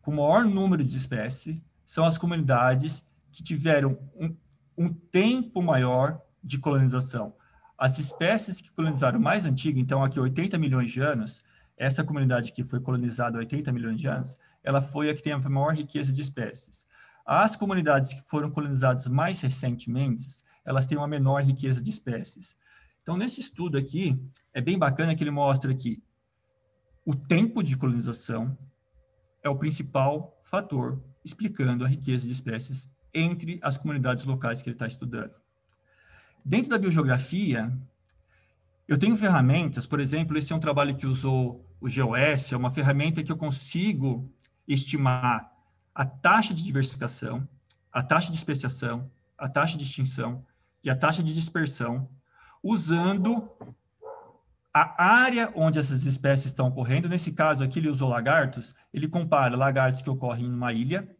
com maior número de espécies são as comunidades que tiveram um, um tempo maior de colonização. As espécies que colonizaram mais antigas então aqui 80 milhões de anos, essa comunidade que foi colonizada 80 milhões de anos, ela foi a que tem a maior riqueza de espécies. As comunidades que foram colonizadas mais recentemente, elas têm uma menor riqueza de espécies. Então, nesse estudo aqui, é bem bacana que ele mostra que o tempo de colonização é o principal fator explicando a riqueza de espécies entre as comunidades locais que ele está estudando. Dentro da biogeografia, eu tenho ferramentas, por exemplo, esse é um trabalho que usou o GOS, é uma ferramenta que eu consigo estimar a taxa de diversificação, a taxa de especiação, a taxa de extinção e a taxa de dispersão, usando a área onde essas espécies estão ocorrendo. Nesse caso aqui, ele usou lagartos, ele compara lagartos que ocorrem em uma ilha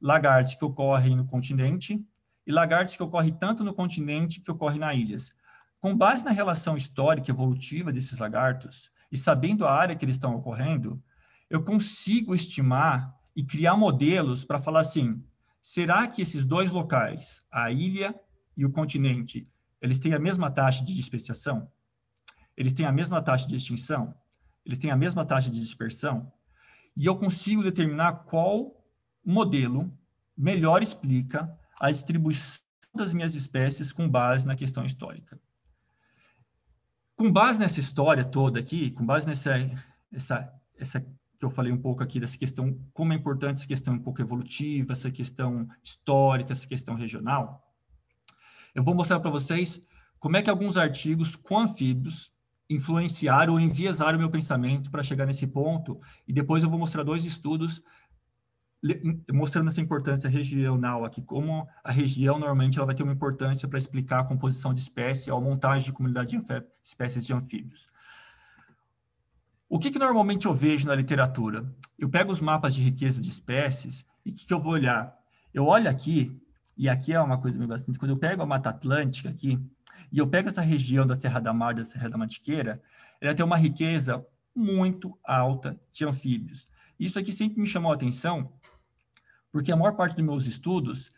lagartos que ocorrem no continente e lagartos que ocorrem tanto no continente que ocorre nas ilhas. Com base na relação histórica e evolutiva desses lagartos e sabendo a área que eles estão ocorrendo, eu consigo estimar e criar modelos para falar assim, será que esses dois locais, a ilha e o continente, eles têm a mesma taxa de especiação? Eles têm a mesma taxa de extinção? Eles têm a mesma taxa de dispersão? E eu consigo determinar qual modelo melhor explica a distribuição das minhas espécies com base na questão histórica. Com base nessa história toda aqui, com base nessa essa, essa que eu falei um pouco aqui dessa questão, como é importante essa questão um pouco evolutiva, essa questão histórica, essa questão regional, eu vou mostrar para vocês como é que alguns artigos com anfíbios influenciaram ou enviesaram o meu pensamento para chegar nesse ponto, e depois eu vou mostrar dois estudos mostrando essa importância regional aqui, como a região normalmente ela vai ter uma importância para explicar a composição de espécie ou montagem de comunidade de espécies de anfíbios. O que, que, normalmente eu vejo na literatura? Eu pego os mapas de riqueza de espécies e o que, que, eu vou olhar? Eu olho aqui, e aqui é uma coisa bem bastante, quando eu pego a Mata Atlântica aqui, e eu pego essa região da Serra da Mar, da Serra da Mantiqueira, ela tem uma riqueza muito alta de anfíbios. Isso aqui sempre me chamou a atenção, porque a maior parte dos meus estudos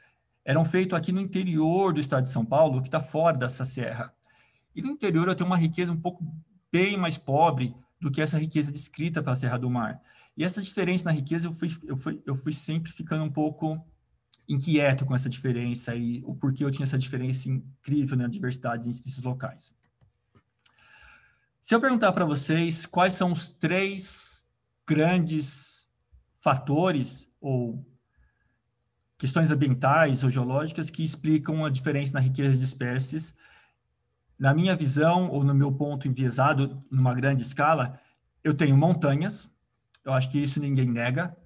eram feitos aqui no interior do estado de São Paulo, que está fora dessa serra. E no interior eu tenho uma riqueza um pouco bem mais pobre do que essa riqueza descrita para a Serra do Mar. E essa diferença na riqueza, eu fui, eu fui, eu fui sempre ficando um pouco inquieto com essa diferença e o porquê eu tinha essa diferença incrível na né, diversidade entre esses locais. Se eu perguntar para vocês quais são os três grandes fatores ou questões ambientais ou geológicas que explicam a diferença na riqueza de espécies. Na minha visão, ou no meu ponto enviesado, numa grande escala, eu tenho montanhas, eu acho que isso ninguém nega.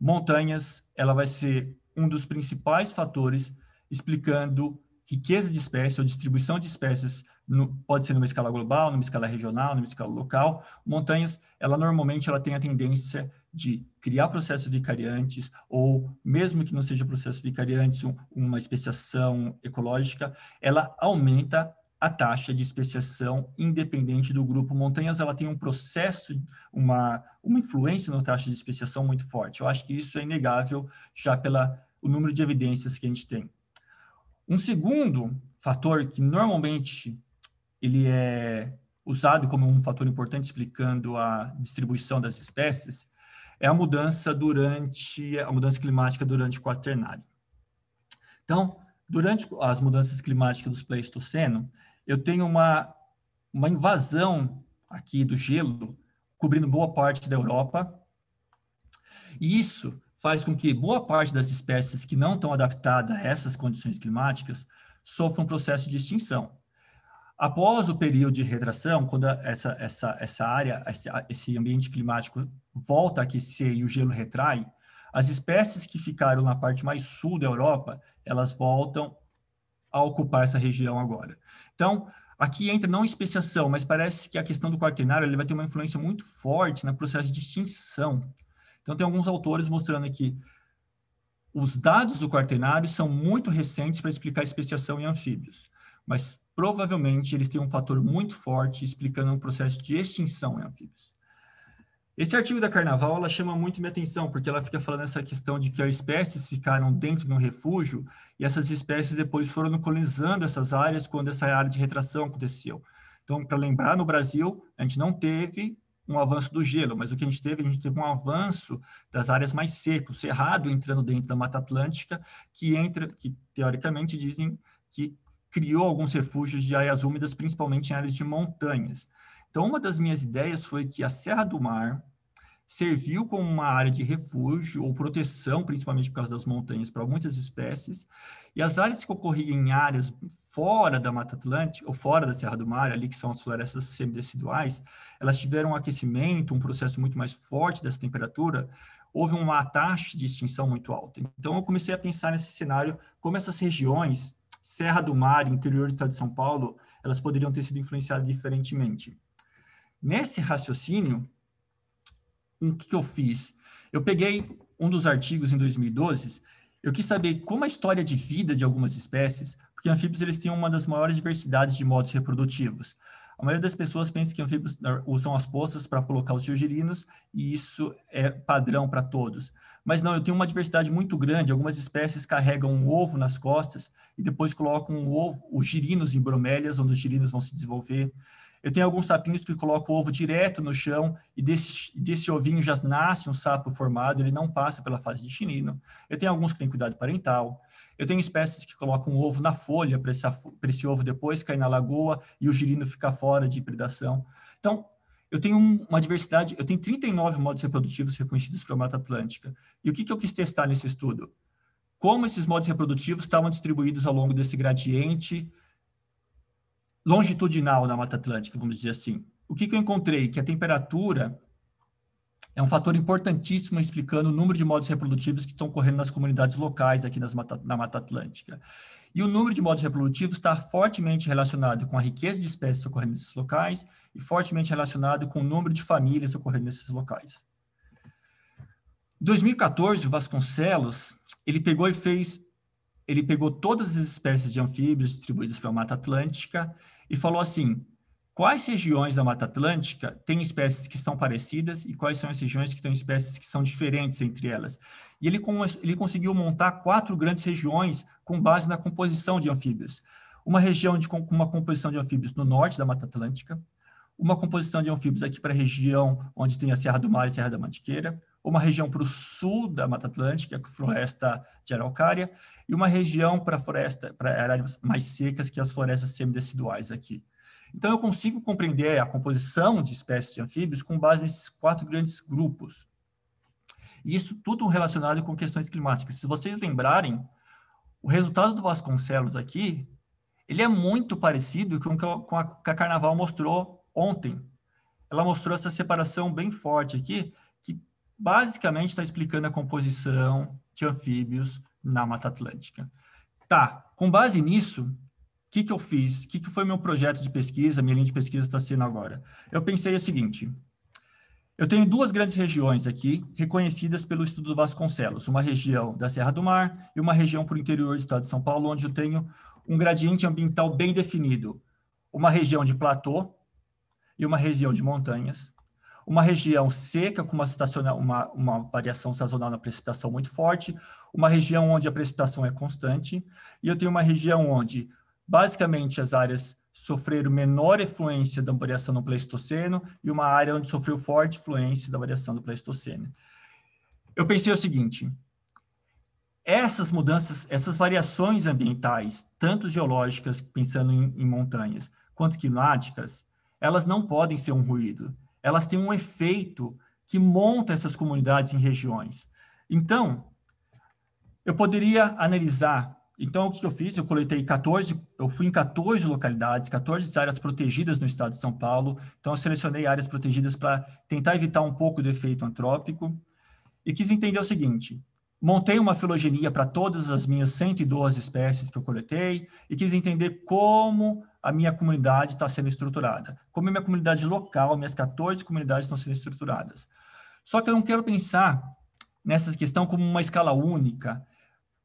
Montanhas, ela vai ser um dos principais fatores explicando riqueza de espécies ou distribuição de espécies, no, pode ser numa escala global, numa escala regional, numa escala local. Montanhas, ela normalmente ela tem a tendência de criar processos vicariantes, ou mesmo que não seja processo vicariante, uma especiação ecológica, ela aumenta a taxa de especiação independente do grupo montanhas, ela tem um processo, uma, uma influência na taxa de especiação muito forte. Eu acho que isso é inegável já pelo número de evidências que a gente tem. Um segundo fator que normalmente ele é usado como um fator importante explicando a distribuição das espécies é a mudança durante a mudança climática durante o quaternário. Então, durante as mudanças climáticas do Pleistoceno, eu tenho uma, uma invasão aqui do gelo cobrindo boa parte da Europa. E isso faz com que boa parte das espécies que não estão adaptadas a essas condições climáticas sofram um processo de extinção. Após o período de retração, quando essa, essa, essa área, esse ambiente climático volta a aquecer e o gelo retrai, as espécies que ficaram na parte mais sul da Europa, elas voltam a ocupar essa região agora. Então, aqui entra não especiação, mas parece que a questão do quaternário ele vai ter uma influência muito forte no processo de extinção. Então, tem alguns autores mostrando aqui os dados do quaternário são muito recentes para explicar a especiação em anfíbios mas provavelmente eles têm um fator muito forte explicando um processo de extinção em anfíbios. Esse artigo da Carnaval ela chama muito minha atenção, porque ela fica falando essa questão de que as espécies ficaram dentro de um refúgio e essas espécies depois foram colonizando essas áreas quando essa área de retração aconteceu. Então, para lembrar, no Brasil, a gente não teve um avanço do gelo, mas o que a gente teve, a gente teve um avanço das áreas mais secas, o cerrado entrando dentro da Mata Atlântica, que entra, que teoricamente dizem que criou alguns refúgios de áreas úmidas, principalmente em áreas de montanhas. Então, uma das minhas ideias foi que a Serra do Mar serviu como uma área de refúgio ou proteção, principalmente por causa das montanhas, para muitas espécies. E as áreas que ocorriam em áreas fora da Mata Atlântica, ou fora da Serra do Mar, ali que são as florestas semideciduais, elas tiveram um aquecimento, um processo muito mais forte dessa temperatura, houve uma taxa de extinção muito alta. Então, eu comecei a pensar nesse cenário, como essas regiões Serra do Mar, interior do estado de São Paulo, elas poderiam ter sido influenciadas diferentemente. Nesse raciocínio, o que eu fiz? Eu peguei um dos artigos em 2012, eu quis saber como a história de vida de algumas espécies, porque anfíbios eles têm uma das maiores diversidades de modos reprodutivos. A maioria das pessoas pensa que anfíbios usam as poças para colocar os seus girinos e isso é padrão para todos. Mas não, eu tenho uma diversidade muito grande. Algumas espécies carregam um ovo nas costas e depois colocam um ovo, os girinos em bromélias, onde os girinos vão se desenvolver. Eu tenho alguns sapinhos que colocam o ovo direto no chão e desse, desse ovinho já nasce um sapo formado, ele não passa pela fase de chinino. Eu tenho alguns que têm cuidado parental. Eu tenho espécies que colocam um ovo na folha para esse, esse, ovo depois cair na lagoa e o girino ficar fora de predação. Então, eu tenho uma diversidade, eu tenho 39 modos reprodutivos reconhecidos para a Mata Atlântica. E o que, que eu quis testar nesse estudo? Como esses modos reprodutivos estavam distribuídos ao longo desse gradiente longitudinal na Mata Atlântica, vamos dizer assim. O que, que eu encontrei? Que a temperatura é um fator importantíssimo explicando o número de modos reprodutivos que estão ocorrendo nas comunidades locais aqui nas mata, na Mata Atlântica. E o número de modos reprodutivos está fortemente relacionado com a riqueza de espécies ocorrendo nesses locais e fortemente relacionado com o número de famílias ocorrendo nesses locais. Em 2014, o Vasconcelos, ele pegou e fez, ele pegou todas as espécies de anfíbios distribuídos pela Mata Atlântica e falou assim, Quais regiões da Mata Atlântica têm espécies que são parecidas e quais são as regiões que têm espécies que são diferentes entre elas? E ele, ele conseguiu montar quatro grandes regiões com base na composição de anfíbios. Uma região de, com uma composição de anfíbios no norte da Mata Atlântica, uma composição de anfíbios aqui para a região onde tem a Serra do Mar e a Serra da Mantiqueira, uma região para o sul da Mata Atlântica, com floresta de araucária, e uma região para floresta para áreas mais secas, que é as florestas semideciduais aqui. Então, eu consigo compreender a composição de espécies de anfíbios com base nesses quatro grandes grupos. E isso tudo relacionado com questões climáticas. Se vocês lembrarem, o resultado do Vasconcelos aqui, ele é muito parecido com o que a Carnaval mostrou ontem. Ela mostrou essa separação bem forte aqui, que basicamente está explicando a composição de anfíbios na Mata Atlântica. Tá, com base nisso, o que, que eu fiz? O que, que foi meu projeto de pesquisa? Minha linha de pesquisa está sendo agora. Eu pensei o seguinte: eu tenho duas grandes regiões aqui reconhecidas pelo estudo do Vasconcelos, uma região da Serra do Mar e uma região para o interior do estado de São Paulo, onde eu tenho um gradiente ambiental bem definido, uma região de platô e uma região de montanhas, uma região seca com uma, uma, uma variação sazonal na precipitação muito forte, uma região onde a precipitação é constante, e eu tenho uma região onde Basicamente, as áreas sofreram menor influência da variação no Pleistoceno e uma área onde sofreu forte influência da variação do Pleistoceno. Eu pensei o seguinte: essas mudanças, essas variações ambientais, tanto geológicas, pensando em, em montanhas, quanto climáticas, elas não podem ser um ruído. Elas têm um efeito que monta essas comunidades em regiões. Então, eu poderia analisar então, o que eu fiz? Eu coletei 14, eu fui em 14 localidades, 14 áreas protegidas no estado de São Paulo. Então, eu selecionei áreas protegidas para tentar evitar um pouco do efeito antrópico. E quis entender o seguinte: montei uma filogenia para todas as minhas 112 espécies que eu coletei e quis entender como a minha comunidade está sendo estruturada, como a minha comunidade local, minhas 14 comunidades estão sendo estruturadas. Só que eu não quero pensar nessa questão como uma escala única,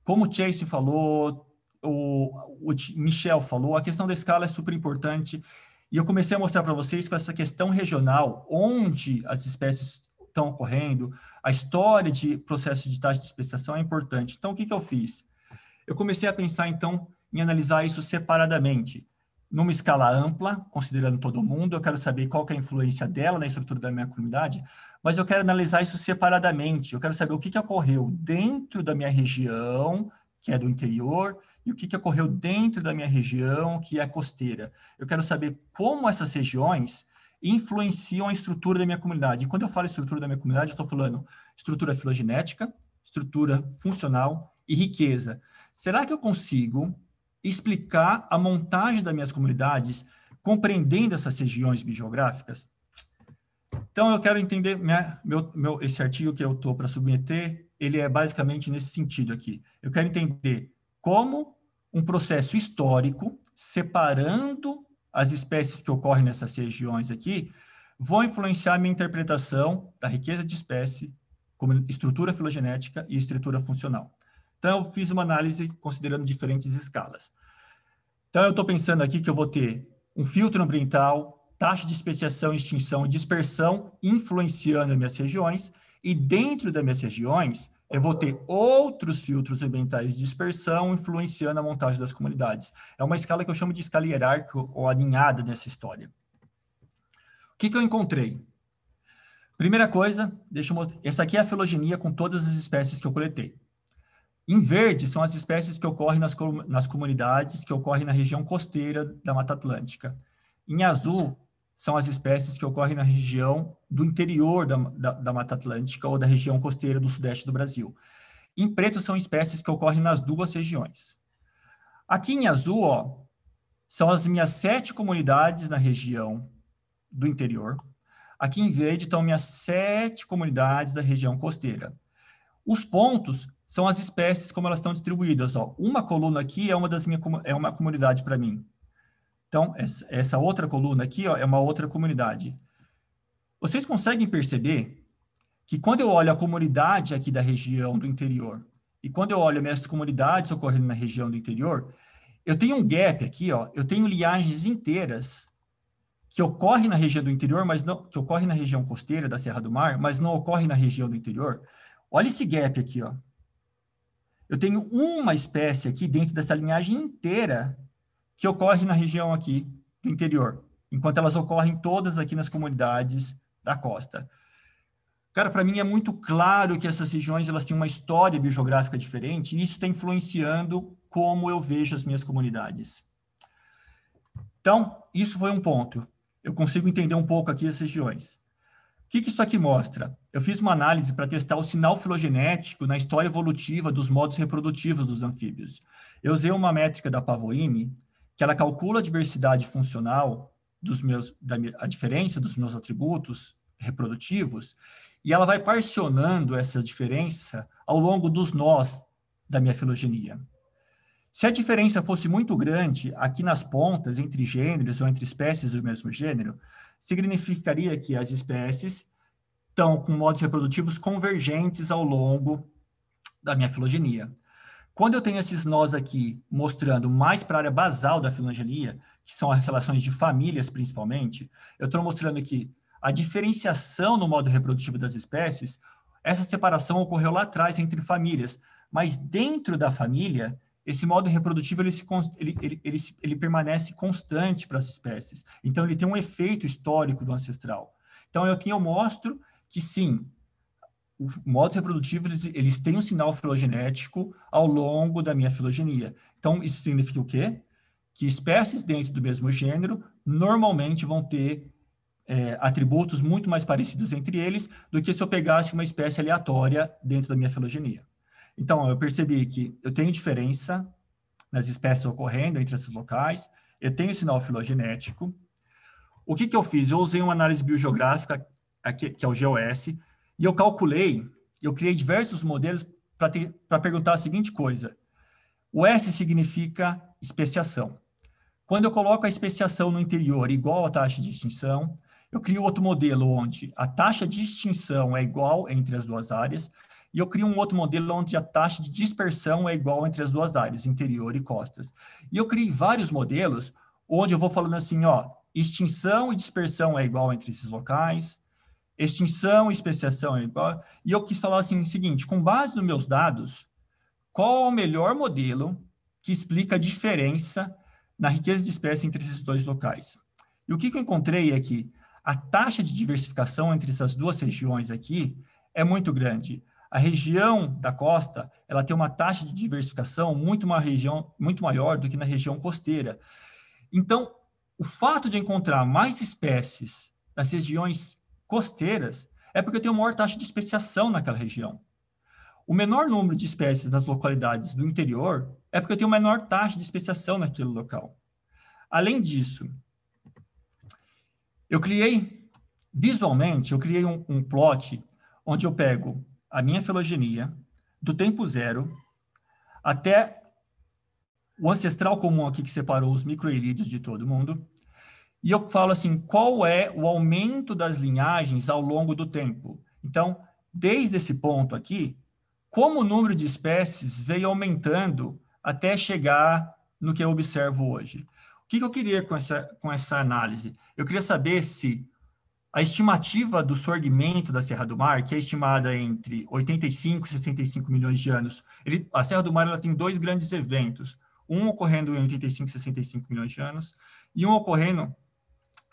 como o Chase falou, o, o Michel falou, a questão da escala é super importante. E eu comecei a mostrar para vocês com essa questão regional, onde as espécies estão ocorrendo, a história de processo de taxa de especiação é importante. Então, o que, que eu fiz? Eu comecei a pensar, então, em analisar isso separadamente. Numa escala ampla, considerando todo mundo, eu quero saber qual que é a influência dela na estrutura da minha comunidade, mas eu quero analisar isso separadamente. Eu quero saber o que, que ocorreu dentro da minha região, que é do interior, e o que, que ocorreu dentro da minha região, que é costeira. Eu quero saber como essas regiões influenciam a estrutura da minha comunidade. E quando eu falo estrutura da minha comunidade, estou falando estrutura filogenética, estrutura funcional e riqueza. Será que eu consigo explicar a montagem das minhas comunidades compreendendo essas regiões biogeográficas? Então, eu quero entender minha, né, meu, meu, esse artigo que eu estou para submeter, ele é basicamente nesse sentido aqui. Eu quero entender como um processo histórico, separando as espécies que ocorrem nessas regiões aqui, vão influenciar minha interpretação da riqueza de espécie, como estrutura filogenética e estrutura funcional. Então, eu fiz uma análise considerando diferentes escalas. Então, eu estou pensando aqui que eu vou ter um filtro ambiental, taxa de especiação, extinção e dispersão influenciando as minhas regiões, e dentro das minhas regiões, eu vou ter outros filtros ambientais de dispersão influenciando a montagem das comunidades. É uma escala que eu chamo de escala hierárquica ou alinhada nessa história. O que, que eu encontrei? Primeira coisa, deixa eu mostrar. Essa aqui é a filogenia com todas as espécies que eu coletei. Em verde são as espécies que ocorrem nas, nas comunidades, que ocorrem na região costeira da Mata Atlântica. Em azul são as espécies que ocorrem na região do interior da, da, da, Mata Atlântica ou da região costeira do sudeste do Brasil. Em preto são espécies que ocorrem nas duas regiões. Aqui em azul, ó, são as minhas sete comunidades na região do interior. Aqui em verde estão minhas sete comunidades da região costeira. Os pontos são as espécies como elas estão distribuídas. Ó. Uma coluna aqui é uma das minhas é uma comunidade para mim. Então, essa outra coluna aqui ó, é uma outra comunidade. Vocês conseguem perceber que quando eu olho a comunidade aqui da região do interior e quando eu olho minhas comunidades ocorrendo na região do interior, eu tenho um gap aqui, ó, eu tenho linhagens inteiras que ocorre na região do interior, mas não, que ocorre na região costeira da Serra do Mar, mas não ocorre na região do interior. Olha esse gap aqui, ó. Eu tenho uma espécie aqui dentro dessa linhagem inteira que ocorre na região aqui do interior, enquanto elas ocorrem todas aqui nas comunidades da costa. Cara, para mim é muito claro que essas regiões elas têm uma história biogeográfica diferente e isso está influenciando como eu vejo as minhas comunidades. Então, isso foi um ponto. Eu consigo entender um pouco aqui as regiões. O que, que isso aqui mostra? Eu fiz uma análise para testar o sinal filogenético na história evolutiva dos modos reprodutivos dos anfíbios. Eu usei uma métrica da Pavoine que ela calcula a diversidade funcional dos meus, da, a diferença dos meus atributos reprodutivos, e ela vai parcionando essa diferença ao longo dos nós da minha filogenia. Se a diferença fosse muito grande aqui nas pontas entre gêneros ou entre espécies do mesmo gênero, significaria que as espécies estão com modos reprodutivos convergentes ao longo da minha filogenia. Quando eu tenho esses nós aqui mostrando mais para a área basal da filangelia, que são as relações de famílias principalmente, eu estou mostrando aqui a diferenciação no modo reprodutivo das espécies, essa separação ocorreu lá atrás entre famílias, mas dentro da família, esse modo reprodutivo ele, se, ele, ele, ele, ele permanece constante para as espécies. Então, ele tem um efeito histórico do ancestral. Então, aqui eu mostro que sim, modos reprodutivos, eles têm um sinal filogenético ao longo da minha filogenia. Então, isso significa o quê? Que espécies dentro do mesmo gênero normalmente vão ter é, atributos muito mais parecidos entre eles do que se eu pegasse uma espécie aleatória dentro da minha filogenia. Então, eu percebi que eu tenho diferença nas espécies ocorrendo entre esses locais, eu tenho sinal filogenético. O que, que eu fiz? Eu usei uma análise biogeográfica, aqui, que é o GOS e eu calculei, eu criei diversos modelos para perguntar a seguinte coisa. O S significa especiação. Quando eu coloco a especiação no interior igual à taxa de extinção, eu crio outro modelo onde a taxa de extinção é igual entre as duas áreas, e eu crio um outro modelo onde a taxa de dispersão é igual entre as duas áreas, interior e costas. E eu criei vários modelos onde eu vou falando assim, ó, extinção e dispersão é igual entre esses locais, extinção e especiação é igual. E eu quis falar assim o seguinte: com base nos meus dados, qual é o melhor modelo que explica a diferença na riqueza de espécie entre esses dois locais? E o que, que eu encontrei é que a taxa de diversificação entre essas duas regiões aqui é muito grande. A região da costa, ela tem uma taxa de diversificação muito, uma região, muito maior do que na região costeira. Então, o fato de encontrar mais espécies nas regiões costeiras é porque tem uma maior taxa de especiação naquela região. O menor número de espécies nas localidades do interior é porque tem uma menor taxa de especiação naquele local. Além disso, eu criei, visualmente, eu criei um, um plot onde eu pego a minha filogenia do tempo zero até o ancestral comum aqui que separou os microelídeos de todo mundo, e eu falo assim, qual é o aumento das linhagens ao longo do tempo? Então, desde esse ponto aqui, como o número de espécies veio aumentando até chegar no que eu observo hoje. O que, eu queria com essa, com essa análise? Eu queria saber se a estimativa do sorgimento da Serra do Mar, que é estimada entre 85 e 65 milhões de anos, ele, a Serra do Mar ela tem dois grandes eventos, um ocorrendo em 85 e 65 milhões de anos, e um ocorrendo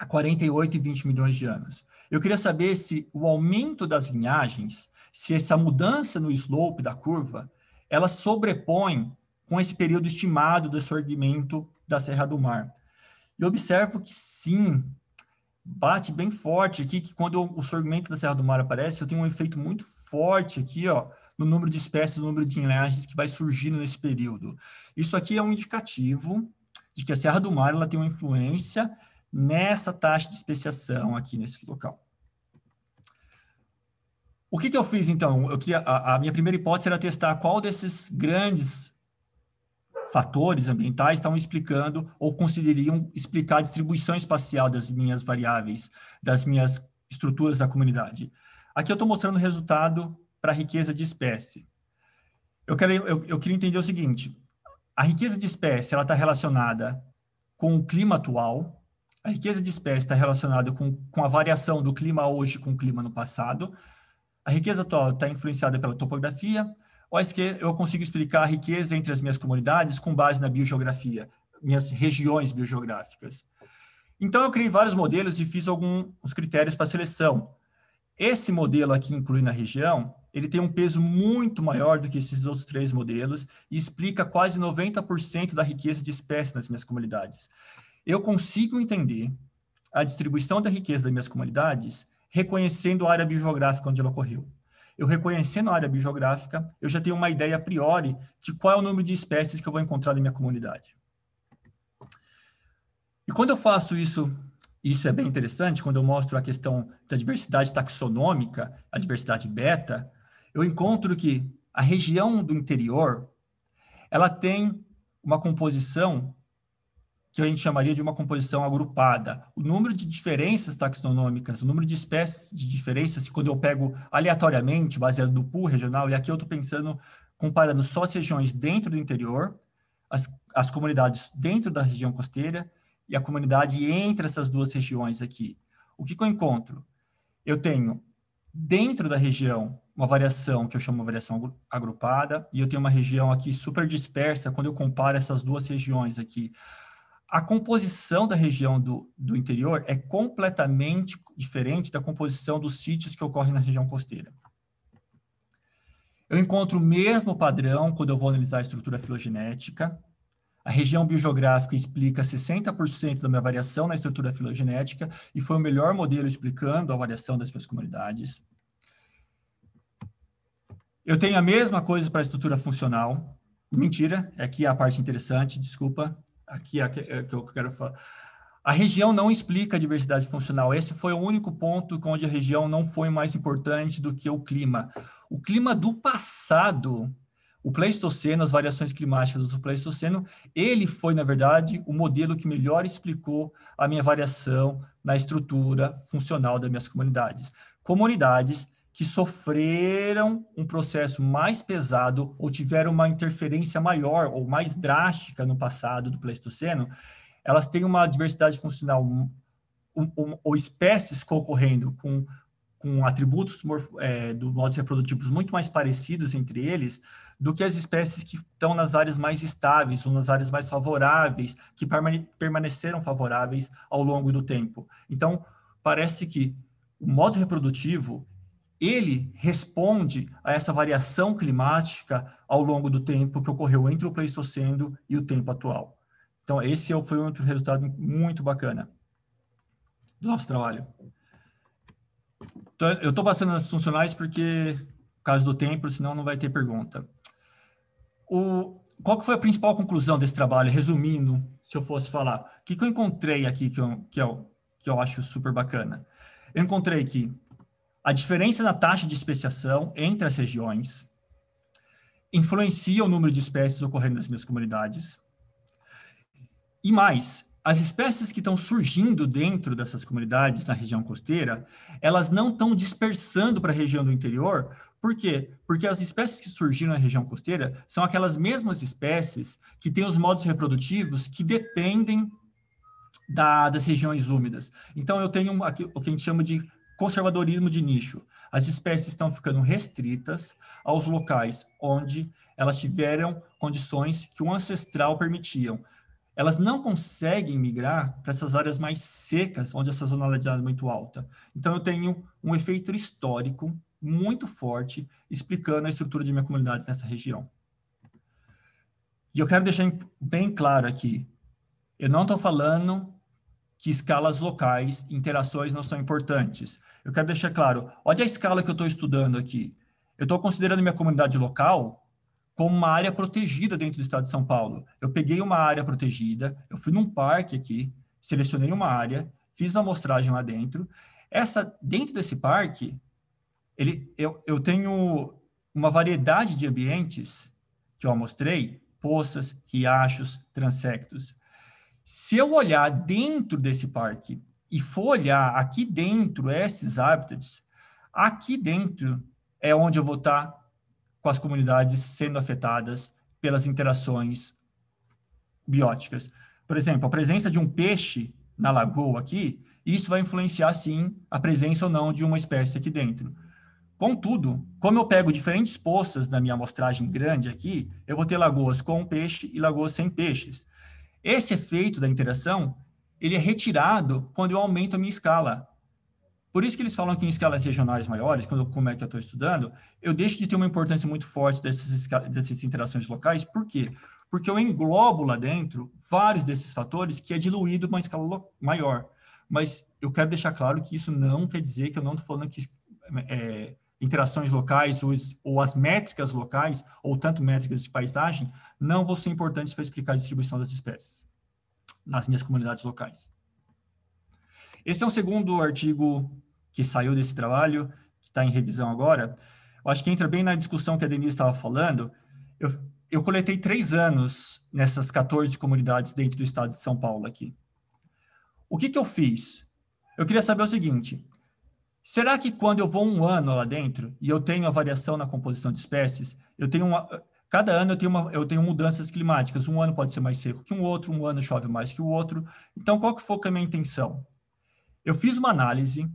a 48 e 20 milhões de anos. Eu queria saber se o aumento das linhagens, se essa mudança no slope da curva, ela sobrepõe com esse período estimado do sorgimento da Serra do Mar. E observo que sim, bate bem forte aqui, que quando o sorgimento da Serra do Mar aparece, eu tenho um efeito muito forte aqui, ó, no número de espécies, no número de linhagens que vai surgindo nesse período. Isso aqui é um indicativo de que a Serra do Mar ela tem uma influência nessa taxa de especiação aqui nesse local. O que, que eu fiz, então? Eu queria, a, a minha primeira hipótese era testar qual desses grandes fatores ambientais estão explicando ou considerariam explicar a distribuição espacial das minhas variáveis, das minhas estruturas da comunidade. Aqui eu estou mostrando o resultado para a riqueza de espécie. Eu, quero, eu, eu queria entender o seguinte, a riqueza de espécie está relacionada com o clima atual, a riqueza de espécies está relacionada com, com a variação do clima hoje com o clima no passado. A riqueza atual está influenciada pela topografia. Ou que eu consigo explicar a riqueza entre as minhas comunidades com base na biogeografia, minhas regiões biogeográficas. Então, eu criei vários modelos e fiz alguns critérios para seleção. Esse modelo aqui, incluindo a região, ele tem um peso muito maior do que esses outros três modelos e explica quase 90% da riqueza de espécies nas minhas comunidades. Eu consigo entender a distribuição da riqueza das minhas comunidades reconhecendo a área biogeográfica onde ela ocorreu. Eu reconhecendo a área biogeográfica, eu já tenho uma ideia a priori de qual é o número de espécies que eu vou encontrar na minha comunidade. E quando eu faço isso, isso é bem interessante, quando eu mostro a questão da diversidade taxonômica, a diversidade beta, eu encontro que a região do interior, ela tem uma composição que a gente chamaria de uma composição agrupada. O número de diferenças taxonômicas, o número de espécies de diferenças, quando eu pego aleatoriamente, baseado no pool regional, e aqui eu estou pensando, comparando só as regiões dentro do interior, as, as comunidades dentro da região costeira e a comunidade entre essas duas regiões aqui. O que, que eu encontro? Eu tenho, dentro da região, uma variação que eu chamo de variação agrupada, e eu tenho uma região aqui super dispersa, quando eu comparo essas duas regiões aqui a composição da região do, do interior é completamente diferente da composição dos sítios que ocorrem na região costeira. Eu encontro o mesmo padrão quando eu vou analisar a estrutura filogenética. A região biogeográfica explica 60% da minha variação na estrutura filogenética e foi o melhor modelo explicando a variação das minhas comunidades. Eu tenho a mesma coisa para a estrutura funcional. Mentira, é aqui é a parte interessante, desculpa aqui, o é que eu quero falar. A região não explica a diversidade funcional. Esse foi o único ponto onde a região não foi mais importante do que o clima. O clima do passado, o Pleistoceno, as variações climáticas do Pleistoceno, ele foi, na verdade, o modelo que melhor explicou a minha variação na estrutura funcional das minhas comunidades. Comunidades que sofreram um processo mais pesado ou tiveram uma interferência maior ou mais drástica no passado do Pleistoceno, elas têm uma diversidade funcional um, um, ou espécies concorrendo com, com atributos é, do modos reprodutivos muito mais parecidos entre eles do que as espécies que estão nas áreas mais estáveis ou nas áreas mais favoráveis, que permane permaneceram favoráveis ao longo do tempo. Então, parece que o modo reprodutivo ele responde a essa variação climática ao longo do tempo que ocorreu entre o Pleistoceno e o tempo atual. Então, esse é foi outro resultado muito bacana do nosso trabalho. Então, eu estou passando nas funcionais porque, por causa do tempo, senão não vai ter pergunta. O, qual que foi a principal conclusão desse trabalho? Resumindo, se eu fosse falar, o que, que eu encontrei aqui que eu, que, eu, que eu acho super bacana? Eu encontrei que a diferença na taxa de especiação entre as regiões influencia o número de espécies ocorrendo nas minhas comunidades. E mais, as espécies que estão surgindo dentro dessas comunidades na região costeira, elas não estão dispersando para a região do interior. Por quê? Porque as espécies que surgiram na região costeira são aquelas mesmas espécies que têm os modos reprodutivos que dependem da, das regiões úmidas. Então, eu tenho o que a gente chama de conservadorismo de nicho. As espécies estão ficando restritas aos locais onde elas tiveram condições que o ancestral permitiam. Elas não conseguem migrar para essas áreas mais secas, onde a sazonalidade é muito alta. Então, eu tenho um efeito histórico muito forte explicando a estrutura de minha comunidade nessa região. E eu quero deixar bem claro aqui, eu não estou falando que escalas locais, interações não são importantes. Eu quero deixar claro, olha a escala que eu estou estudando aqui. Eu estou considerando minha comunidade local como uma área protegida dentro do estado de São Paulo. Eu peguei uma área protegida, eu fui num parque aqui, selecionei uma área, fiz uma amostragem lá dentro. Essa dentro desse parque, ele eu, eu tenho uma variedade de ambientes que eu amostrei, poças, riachos, transectos. Se eu olhar dentro desse parque e for olhar aqui dentro esses hábitats, aqui dentro é onde eu vou estar com as comunidades sendo afetadas pelas interações bióticas. Por exemplo, a presença de um peixe na lagoa aqui, isso vai influenciar sim a presença ou não de uma espécie aqui dentro. Contudo, como eu pego diferentes poças na minha amostragem grande aqui, eu vou ter lagoas com peixe e lagoas sem peixes. Esse efeito da interação, ele é retirado quando eu aumento a minha escala. Por isso que eles falam que em escalas regionais maiores, quando eu, como é que eu estou estudando, eu deixo de ter uma importância muito forte dessas, dessas interações locais. Por quê? Porque eu englobo lá dentro vários desses fatores que é diluído uma escala maior. Mas eu quero deixar claro que isso não quer dizer que eu não estou falando que é, interações locais os, ou as métricas locais, ou tanto métricas de paisagem, não vão ser importantes para explicar a distribuição das espécies nas minhas comunidades locais. Esse é um segundo artigo que saiu desse trabalho, que está em revisão agora. Eu acho que entra bem na discussão que a Denise estava falando. Eu, eu coletei três anos nessas 14 comunidades dentro do estado de São Paulo aqui. O que, que eu fiz? Eu queria saber o seguinte: Será que quando eu vou um ano lá dentro e eu tenho a variação na composição de espécies, eu tenho uma, cada ano eu tenho, uma, eu tenho mudanças climáticas. Um ano pode ser mais seco que um outro, um ano chove mais que o outro. Então, qual que foi a minha intenção? Eu fiz uma análise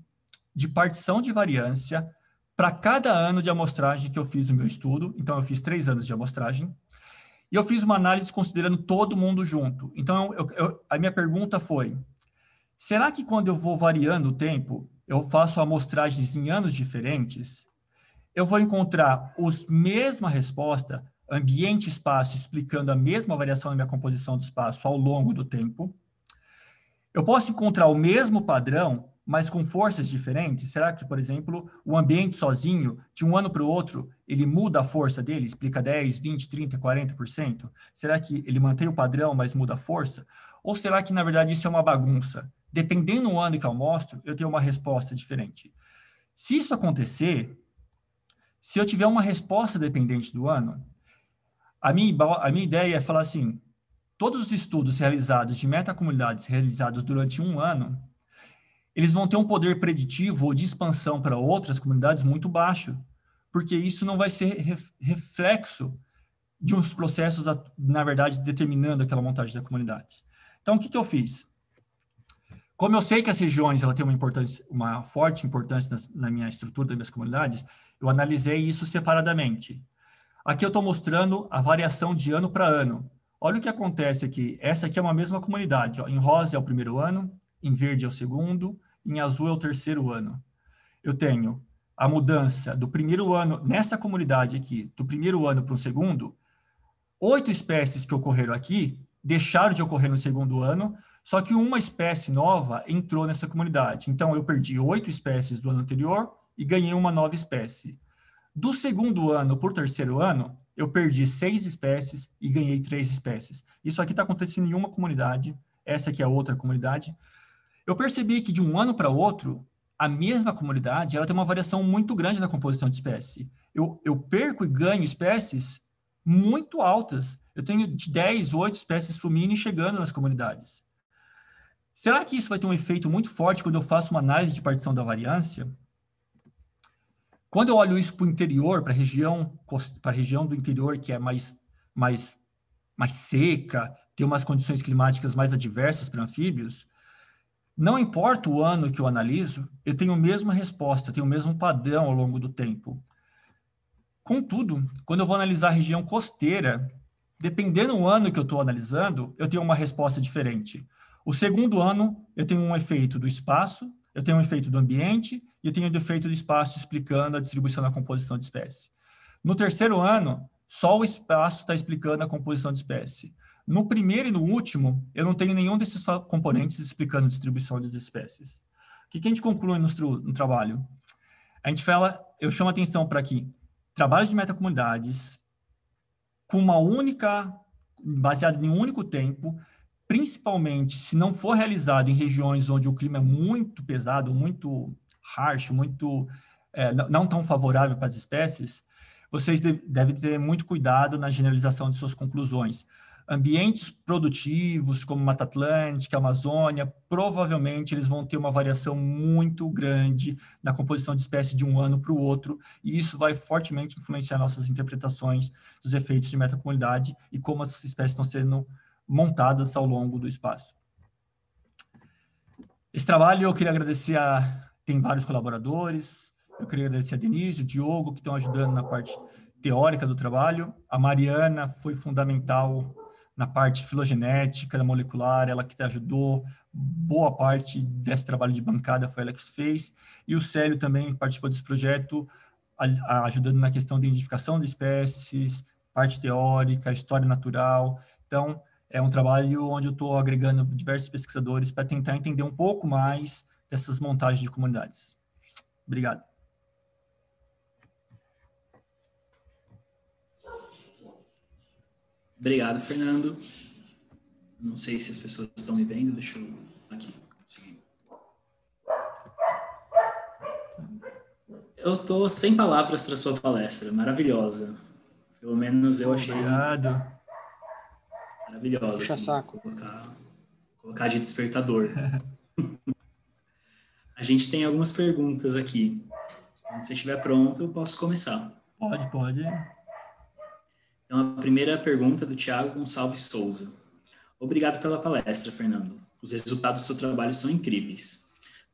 de partição de variância para cada ano de amostragem que eu fiz o meu estudo. Então, eu fiz três anos de amostragem. E eu fiz uma análise considerando todo mundo junto. Então, eu, eu, a minha pergunta foi: será que quando eu vou variando o tempo, eu faço amostragens em anos diferentes, eu vou encontrar os mesma resposta, ambiente e espaço, explicando a mesma variação na minha composição do espaço ao longo do tempo. Eu posso encontrar o mesmo padrão, mas com forças diferentes. Será que, por exemplo, o ambiente sozinho, de um ano para o outro, ele muda a força dele, explica 10, 20, 30, 40%? Será que ele mantém o padrão, mas muda a força? Ou será que, na verdade, isso é uma bagunça? dependendo do ano que eu mostro, eu tenho uma resposta diferente. Se isso acontecer, se eu tiver uma resposta dependente do ano, a minha, a minha ideia é falar assim: todos os estudos realizados de metacomunidades realizados durante um ano, eles vão ter um poder preditivo ou de expansão para outras comunidades muito baixo, porque isso não vai ser reflexo de uns processos, na verdade, determinando aquela montagem da comunidade. Então, o que, que eu fiz? Como eu sei que as regiões ela tem uma importância, uma forte importância na, na minha estrutura das minhas comunidades, eu analisei isso separadamente. Aqui eu estou mostrando a variação de ano para ano. Olha o que acontece aqui. Essa aqui é uma mesma comunidade. Ó. Em rosa é o primeiro ano, em verde é o segundo, em azul é o terceiro ano. Eu tenho a mudança do primeiro ano, nessa comunidade aqui, do primeiro ano para o segundo, oito espécies que ocorreram aqui deixaram de ocorrer no segundo ano, só que uma espécie nova entrou nessa comunidade. Então, eu perdi oito espécies do ano anterior e ganhei uma nova espécie. Do segundo ano para o terceiro ano, eu perdi seis espécies e ganhei três espécies. Isso aqui está acontecendo em uma comunidade, essa aqui é outra comunidade. Eu percebi que de um ano para outro, a mesma comunidade ela tem uma variação muito grande na composição de espécie. Eu, eu perco e ganho espécies muito altas. Eu tenho de 10, 8 espécies sumindo e chegando nas comunidades. Será que isso vai ter um efeito muito forte quando eu faço uma análise de partição da variância? Quando eu olho isso para o interior, para a região, região do interior que é mais, mais, mais seca, tem umas condições climáticas mais adversas para anfíbios, não importa o ano que eu analiso, eu tenho a mesma resposta, tenho o mesmo padrão ao longo do tempo. Contudo, quando eu vou analisar a região costeira, dependendo do ano que eu estou analisando, eu tenho uma resposta diferente. O segundo ano, eu tenho um efeito do espaço, eu tenho um efeito do ambiente e eu tenho um efeito do espaço explicando a distribuição da composição de espécie. No terceiro ano, só o espaço está explicando a composição de espécie. No primeiro e no último, eu não tenho nenhum desses componentes explicando a distribuição das espécies. O que, a gente conclui no, no trabalho? A gente fala, eu chamo a atenção para que trabalhos de metacomunidades com uma única, baseado em um único tempo, principalmente se não for realizado em regiões onde o clima é muito pesado, muito harsh, muito é, não tão favorável para as espécies, vocês devem ter muito cuidado na generalização de suas conclusões. Ambientes produtivos, como Mata Atlântica, Amazônia, provavelmente eles vão ter uma variação muito grande na composição de espécies de um ano para o outro, e isso vai fortemente influenciar nossas interpretações dos efeitos de metacomunidade e como as espécies estão sendo montadas ao longo do espaço. Esse trabalho eu queria agradecer a tem vários colaboradores. Eu queria agradecer a Denise, o Diogo que estão ajudando na parte teórica do trabalho. A Mariana foi fundamental na parte filogenética, molecular, ela que te ajudou. Boa parte desse trabalho de bancada foi ela que fez. E o Célio também participou desse projeto, ajudando na questão de identificação de espécies, parte teórica, história natural. Então, é um trabalho onde eu estou agregando diversos pesquisadores para tentar entender um pouco mais dessas montagens de comunidades. Obrigado. Obrigado, Fernando. Não sei se as pessoas estão me vendo, deixa eu aqui. Eu estou sem palavras para sua palestra, maravilhosa. Pelo menos eu achei. Obrigado maravilhosa. Assim, colocar, colocar de despertador. a gente tem algumas perguntas aqui. Quando você estiver pronto, eu posso começar. Pode, pode. Então, a primeira pergunta é do Tiago Gonçalves Souza. Obrigado pela palestra, Fernando. Os resultados do seu trabalho são incríveis.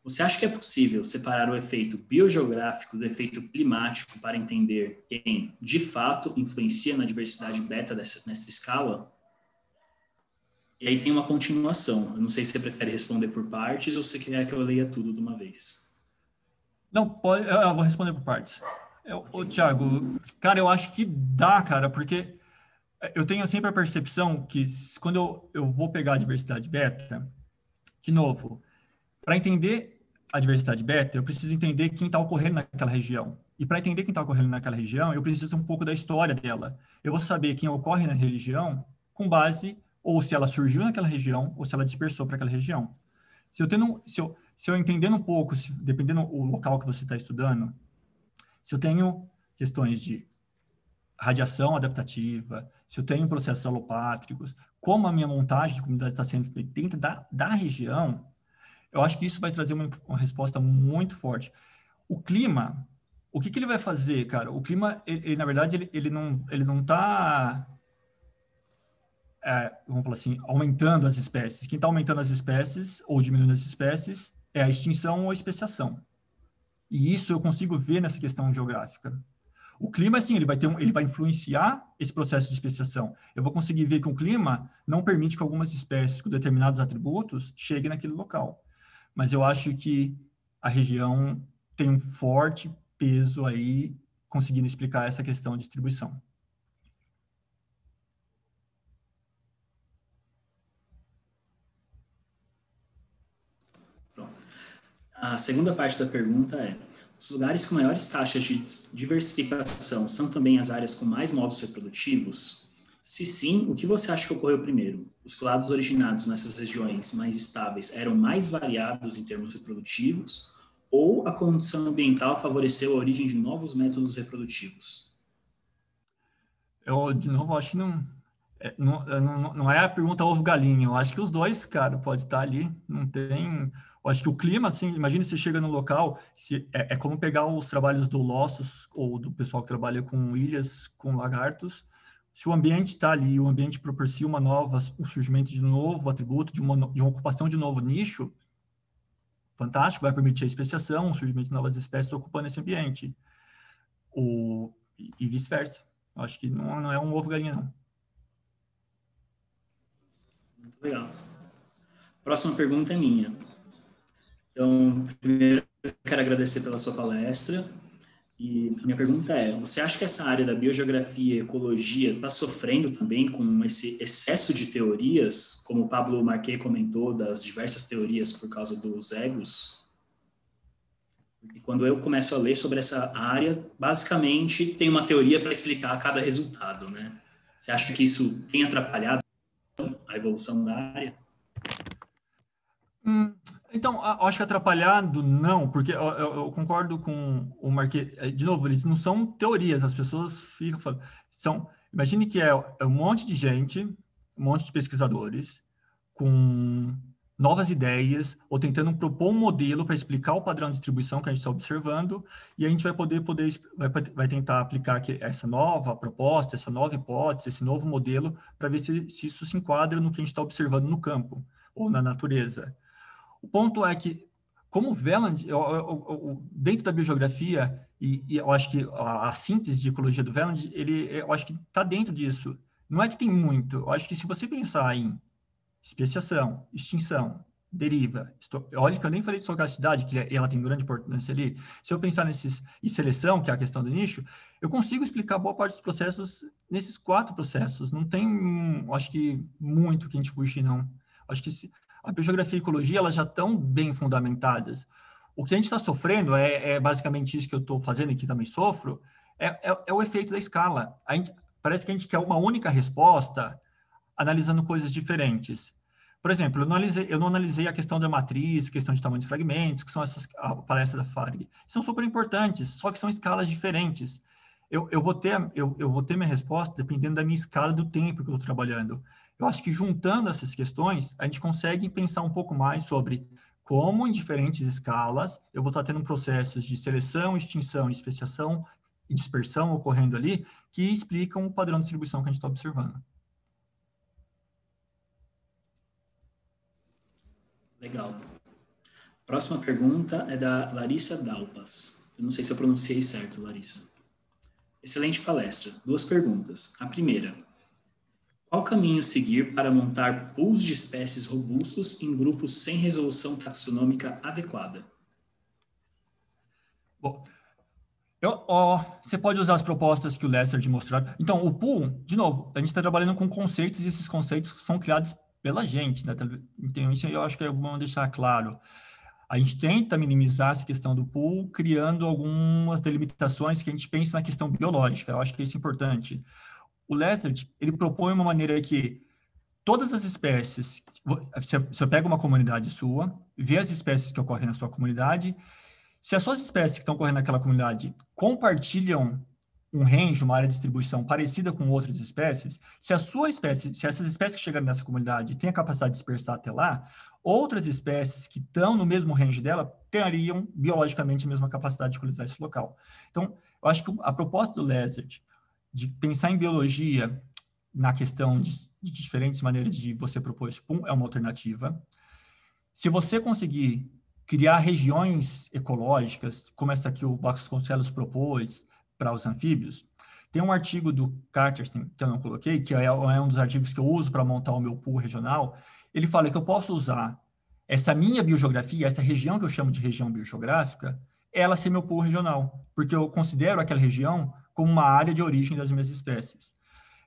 Você acha que é possível separar o efeito biogeográfico do efeito climático para entender quem, de fato, influencia na diversidade beta dessa, nessa escala? E aí tem uma continuação. Eu não sei se você prefere responder por partes ou se quer que eu leia tudo de uma vez. Não, pode, eu vou responder por partes. Eu, ô, Thiago, cara, eu acho que dá, cara, porque eu tenho sempre a percepção que quando eu, eu vou pegar a diversidade beta, de novo, para entender a diversidade beta, eu preciso entender quem está ocorrendo naquela região. E para entender quem está ocorrendo naquela região, eu preciso um pouco da história dela. Eu vou saber quem ocorre na religião com base ou se ela surgiu naquela região, ou se ela dispersou para aquela região. Se eu, tendo, se, eu, se eu entendendo um pouco, se, dependendo o local que você está estudando, se eu tenho questões de radiação adaptativa, se eu tenho processos alopátricos, como a minha montagem de comunidade está sendo feita dentro da, da região, eu acho que isso vai trazer uma, uma resposta muito forte. O clima, o que, que, ele vai fazer, cara? O clima, ele, ele na verdade, ele, ele não ele não está é, vamos falar assim, aumentando as espécies. Quem está aumentando as espécies ou diminuindo as espécies é a extinção ou a especiação. E isso eu consigo ver nessa questão geográfica. O clima, sim, ele vai, ter um, ele vai influenciar esse processo de especiação. Eu vou conseguir ver que o clima não permite que algumas espécies com determinados atributos cheguem naquele local. Mas eu acho que a região tem um forte peso aí conseguindo explicar essa questão de distribuição. A segunda parte da pergunta é: os lugares com maiores taxas de diversificação são também as áreas com mais modos reprodutivos? Se sim, o que você acha que ocorreu primeiro? Os clados originados nessas regiões mais estáveis eram mais variados em termos reprodutivos ou a condição ambiental favoreceu a origem de novos métodos reprodutivos? Eu, de novo, acho que não, é, não, não, não é a pergunta ovo-galinha. Eu acho que os dois, cara, pode estar ali. Não tem eu acho que o clima, assim, imagina você chega no local, se, é, é como pegar os trabalhos do Lossos ou do pessoal que trabalha com ilhas, com lagartos. Se o ambiente está ali, o ambiente proporciona uma nova, um surgimento de novo atributo, de uma, de uma ocupação de novo nicho, fantástico, vai permitir a especiação, o surgimento de novas espécies ocupando esse ambiente. O, e vice-versa. Acho que não, não é um ovo galinha, não. Muito legal. Próxima pergunta é minha. Então, primeiro, eu quero agradecer pela sua palestra. E minha pergunta é: você acha que essa área da biogeografia e ecologia está sofrendo também com esse excesso de teorias, como o Pablo Marquet comentou, das diversas teorias por causa dos egos? E quando eu começo a ler sobre essa área, basicamente tem uma teoria para explicar cada resultado, né? Você acha que isso tem atrapalhado a evolução da área? Hum, então, acho que atrapalhado não, porque eu, eu, eu concordo com o Marquês. É, de novo, eles não são teorias, as pessoas ficam falando. São, imagine que é, é um monte de gente, um monte de pesquisadores, com novas ideias, ou tentando propor um modelo para explicar o padrão de distribuição que a gente está observando, e a gente vai poder, poder vai, vai tentar aplicar essa nova proposta, essa nova hipótese, esse novo modelo, para ver se, se isso se enquadra no que a gente está observando no campo ou na natureza. O ponto é que, como Veland, dentro da biografia e, e, eu acho que a, a, síntese de ecologia do Veland, ele, eu acho que está dentro disso. Não é que tem muito, eu acho que se você pensar em especiação, extinção, deriva. Olha que eu nem falei de stocasticidade, que ela tem grande importância ali. Se eu pensar nesses e seleção, que é a questão do nicho, eu consigo explicar boa parte dos processos nesses quatro processos. Não tem, acho que muito que a gente fugir não. Acho que se, a biogeografia e a ecologia elas já estão bem fundamentadas. O que a gente está sofrendo é, é, basicamente isso que eu estou fazendo e que também sofro, é, é, é o efeito da escala. Gente, parece que a gente quer uma única resposta analisando coisas diferentes. Por exemplo, eu não, analisei, eu não analisei a questão da matriz, questão de tamanho de fragmentos, que são essas a palestra da Farg. São super importantes, só que são escalas diferentes. Eu, eu, vou ter, eu, eu vou ter minha resposta dependendo da minha escala do tempo que eu estou trabalhando. Eu acho que juntando essas questões, a gente consegue pensar um pouco mais sobre como, em diferentes escalas, eu vou estar tendo processos de seleção, extinção, especiação e dispersão ocorrendo ali, que explicam o padrão de distribuição que a gente está observando. Legal. Próxima pergunta é da Larissa Dalpas. Eu não sei se eu pronunciei certo, Larissa. Excelente palestra. Duas perguntas. A primeira, qual caminho seguir para montar pools de espécies robustos em grupos sem resolução taxonômica adequada? Bom, eu, ó, você pode usar as propostas que o Lester de mostrar. Então, o pool, de novo, a gente está trabalhando com conceitos e esses conceitos são criados pela gente, né? Então, isso eu acho que é bom deixar claro. A gente tenta minimizar essa questão do pool, criando algumas delimitações que a gente pensa na questão biológica. Eu acho que isso é importante. O Lessert, ele propõe uma maneira que todas as espécies, se você pega uma comunidade sua, vê as espécies que ocorrem na sua comunidade, se as suas espécies que estão ocorrendo naquela comunidade compartilham um range, uma área de distribuição parecida com outras espécies, se a sua espécie, se essas espécies que chegaram nessa comunidade têm a capacidade de dispersar até lá, outras espécies que estão no mesmo range dela teriam biologicamente a mesma capacidade de colonizar esse local. Então, eu acho que a proposta do Lessert de pensar em biologia na questão de, de diferentes maneiras de você propor isso, pum, é uma alternativa. Se você conseguir criar regiões ecológicas, como essa que o Vasconcelos propôs para os anfíbios, tem um artigo do Carter, que eu não coloquei, que é, é, um dos artigos que eu uso para montar o meu pool regional. Ele fala que eu posso usar essa minha biogeografia, essa região que eu chamo de região biogeográfica, ela ser meu pool regional, porque eu considero aquela região como uma área de origem das minhas espécies.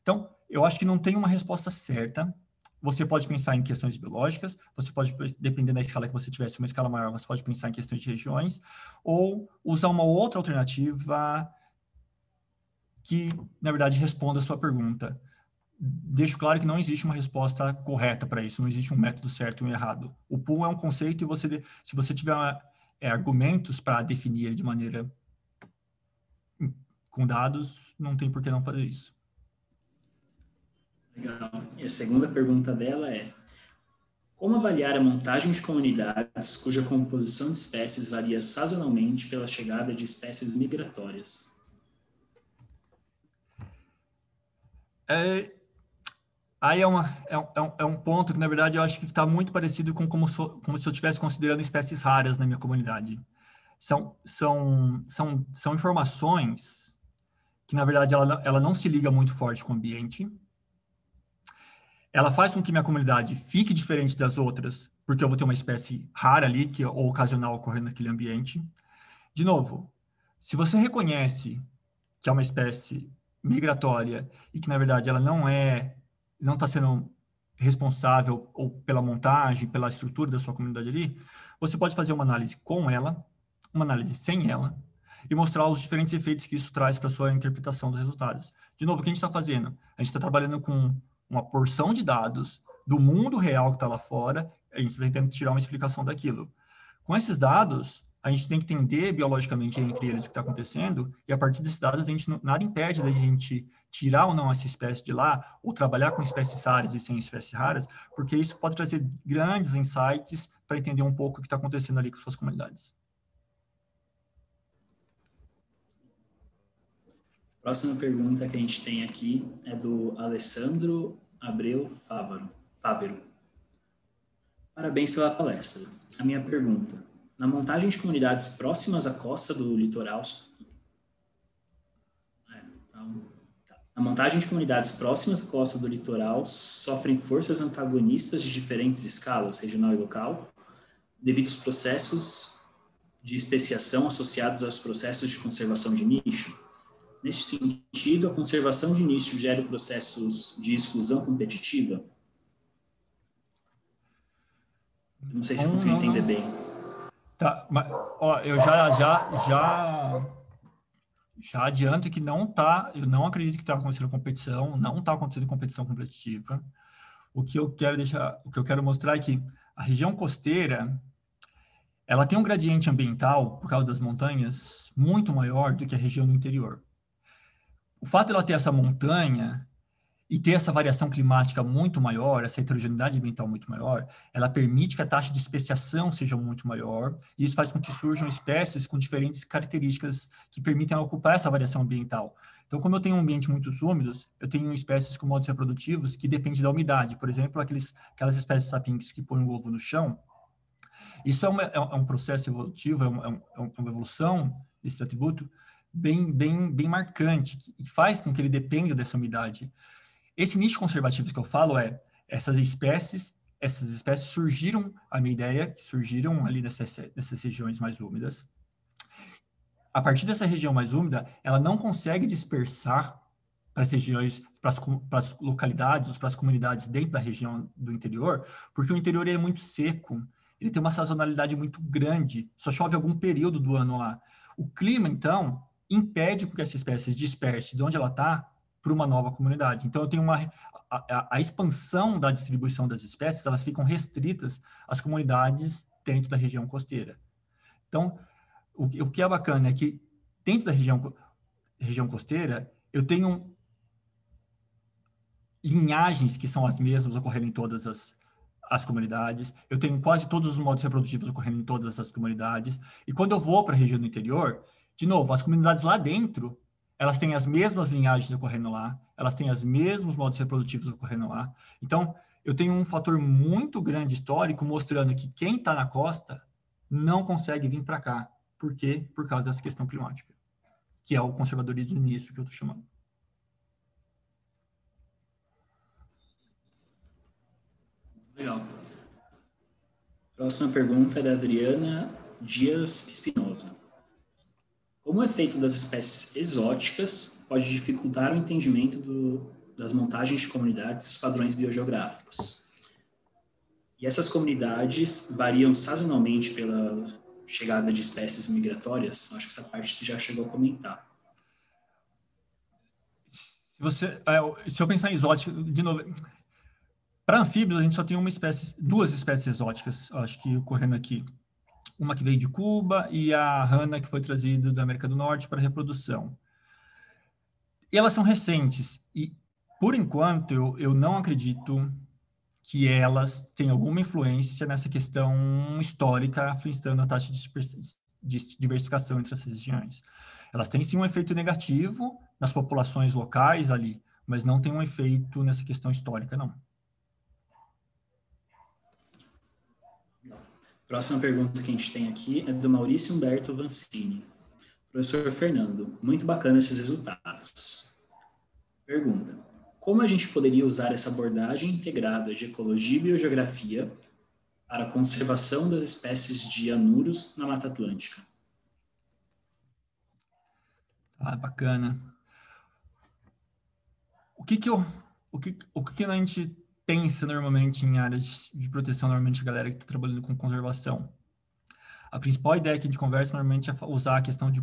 Então, eu acho que não tem uma resposta certa. Você pode pensar em questões biológicas, você pode, dependendo da escala que você tivesse, uma escala maior, você pode pensar em questões de regiões, ou usar uma outra alternativa que, na verdade, responda a sua pergunta. Deixo claro que não existe uma resposta correta para isso, não existe um método certo e um errado. O pool é um conceito e você, se você tiver é, argumentos para definir ele de maneira com dados, não tem por que não fazer isso. Legal. E a segunda pergunta dela é: como avaliar a montagem de comunidades cuja composição de espécies varia sazonalmente pela chegada de espécies migratórias? É, aí é, uma, é, um, é um é ponto que, na verdade, eu acho que está muito parecido com como, so, como se eu estivesse considerando espécies raras na minha comunidade. São, são, são, são informações que na verdade ela, ela não se liga muito forte com o ambiente. Ela faz com que minha comunidade fique diferente das outras, porque eu vou ter uma espécie rara ali, que, é ou ocasional, ocorrendo naquele ambiente. De novo, se você reconhece que é uma espécie migratória e que, na verdade, ela não é, não está sendo responsável ou pela montagem, pela estrutura da sua comunidade ali, você pode fazer uma análise com ela, uma análise sem ela, e mostrar os diferentes efeitos que isso traz para a sua interpretação dos resultados. De novo, o que a gente está fazendo? A gente está trabalhando com uma porção de dados do mundo real que está lá fora, a gente está tentando tirar uma explicação daquilo. Com esses dados, a gente tem que entender biologicamente entre eles o que está acontecendo, e a partir desses dados, a gente, nada impede da gente tirar ou não essa espécie de lá, ou trabalhar com espécies raras e sem espécies raras, porque isso pode trazer grandes insights para entender um pouco o que está acontecendo ali com suas comunidades. Próxima pergunta que a gente tem aqui é do Alessandro Abreu Fávaro. Fávero. Parabéns pela palestra. A minha pergunta: na montagem de comunidades próximas à costa do litoral. É, então, tá. Na montagem de comunidades próximas à costa do litoral, sofrem forças antagonistas de diferentes escalas, regional e local, devido aos processos de especiação associados aos processos de conservação de nicho Neste sentido, a conservação de início gera processos de exclusão competitiva? Não sei se eu consigo entender bem. Tá, mas ó, eu já, já, já, já adianto que não tá, eu não acredito que está acontecendo competição, não está acontecendo competição competitiva. O que eu quero deixar, o que eu quero mostrar é que a região costeira, ela tem um gradiente ambiental por causa das montanhas muito maior do que a região do interior o fato de ela ter essa montanha e ter essa variação climática muito maior, essa heterogeneidade ambiental muito maior, ela permite que a taxa de especiação seja muito maior, e isso faz com que surjam espécies com diferentes características que permitem ocupar essa variação ambiental. Então, como eu tenho um ambiente muito úmido, eu tenho espécies com modos reprodutivos que dependem da umidade. Por exemplo, aqueles, aquelas espécies sapinhos que põem o ovo no chão. Isso é, uma, é um é processo evolutivo, é uma, é, é, é uma evolução desse atributo, bem, bem, bem marcante e faz com que ele dependa dessa umidade. Esse nicho conservativo que eu falo é essas espécies, essas espécies surgiram, a minha ideia, é surgiram ali nessas, nessas regiões mais úmidas. A partir dessa região mais úmida, ela não consegue dispersar para as regiões, para as, para as localidades, para as comunidades dentro da região do interior, porque o interior é muito seco, ele tem uma sazonalidade muito grande, só chove algum período do ano lá. O clima, então, impede que essa espécie se disperse de onde ela está para uma nova comunidade. Então, eu tenho uma a, a, expansão da distribuição das espécies, elas ficam restritas às comunidades dentro da região costeira. Então, o, o que é bacana é que dentro da região região costeira, eu tenho linhagens que são as mesmas ocorrendo em todas as as comunidades, eu tenho quase todos os modos reprodutivos ocorrendo em todas as comunidades, e quando eu vou para a região do interior, de novo, as comunidades lá dentro, elas têm as mesmas linhagens ocorrendo lá, elas têm os mesmos modos reprodutivos ocorrendo lá. Então, eu tenho um fator muito grande histórico mostrando que quem está na costa não consegue vir para cá. Por quê? Por causa dessa questão climática, que é o conservadorismo nisso início que eu estou chamando. Legal. Próxima pergunta é da Adriana Dias Espinosa. Como o efeito das espécies exóticas pode dificultar o entendimento do, das montagens de comunidades e os padrões biogeográficos. E essas comunidades variam sazonalmente pela chegada de espécies migratórias. Acho que essa parte você já chegou a comentar. Se, você, é, se eu pensar em exótico, de novo, para anfíbios a gente só tem uma espécie, duas espécies exóticas, acho que ocorrendo aqui uma que veio de Cuba e a rana que foi trazida da América do Norte para reprodução. E elas são recentes e, por enquanto, eu, eu não acredito que elas têm alguma influência nessa questão histórica aflistando a taxa de diversificação entre essas regiões. Elas têm sim um efeito negativo nas populações locais ali, mas não tem um efeito nessa questão histórica, não. Próxima pergunta que a gente tem aqui é do Maurício Humberto Vancini. Professor Fernando, muito bacana esses resultados. Pergunta: Como a gente poderia usar essa abordagem integrada de ecologia e biogeografia para a conservação das espécies de anuros na Mata Atlântica? Ah, bacana. O que que eu, o que, o que, que a gente pensa normalmente em áreas de proteção, normalmente a galera que está trabalhando com conservação. A principal ideia que a gente conversa normalmente é usar a questão de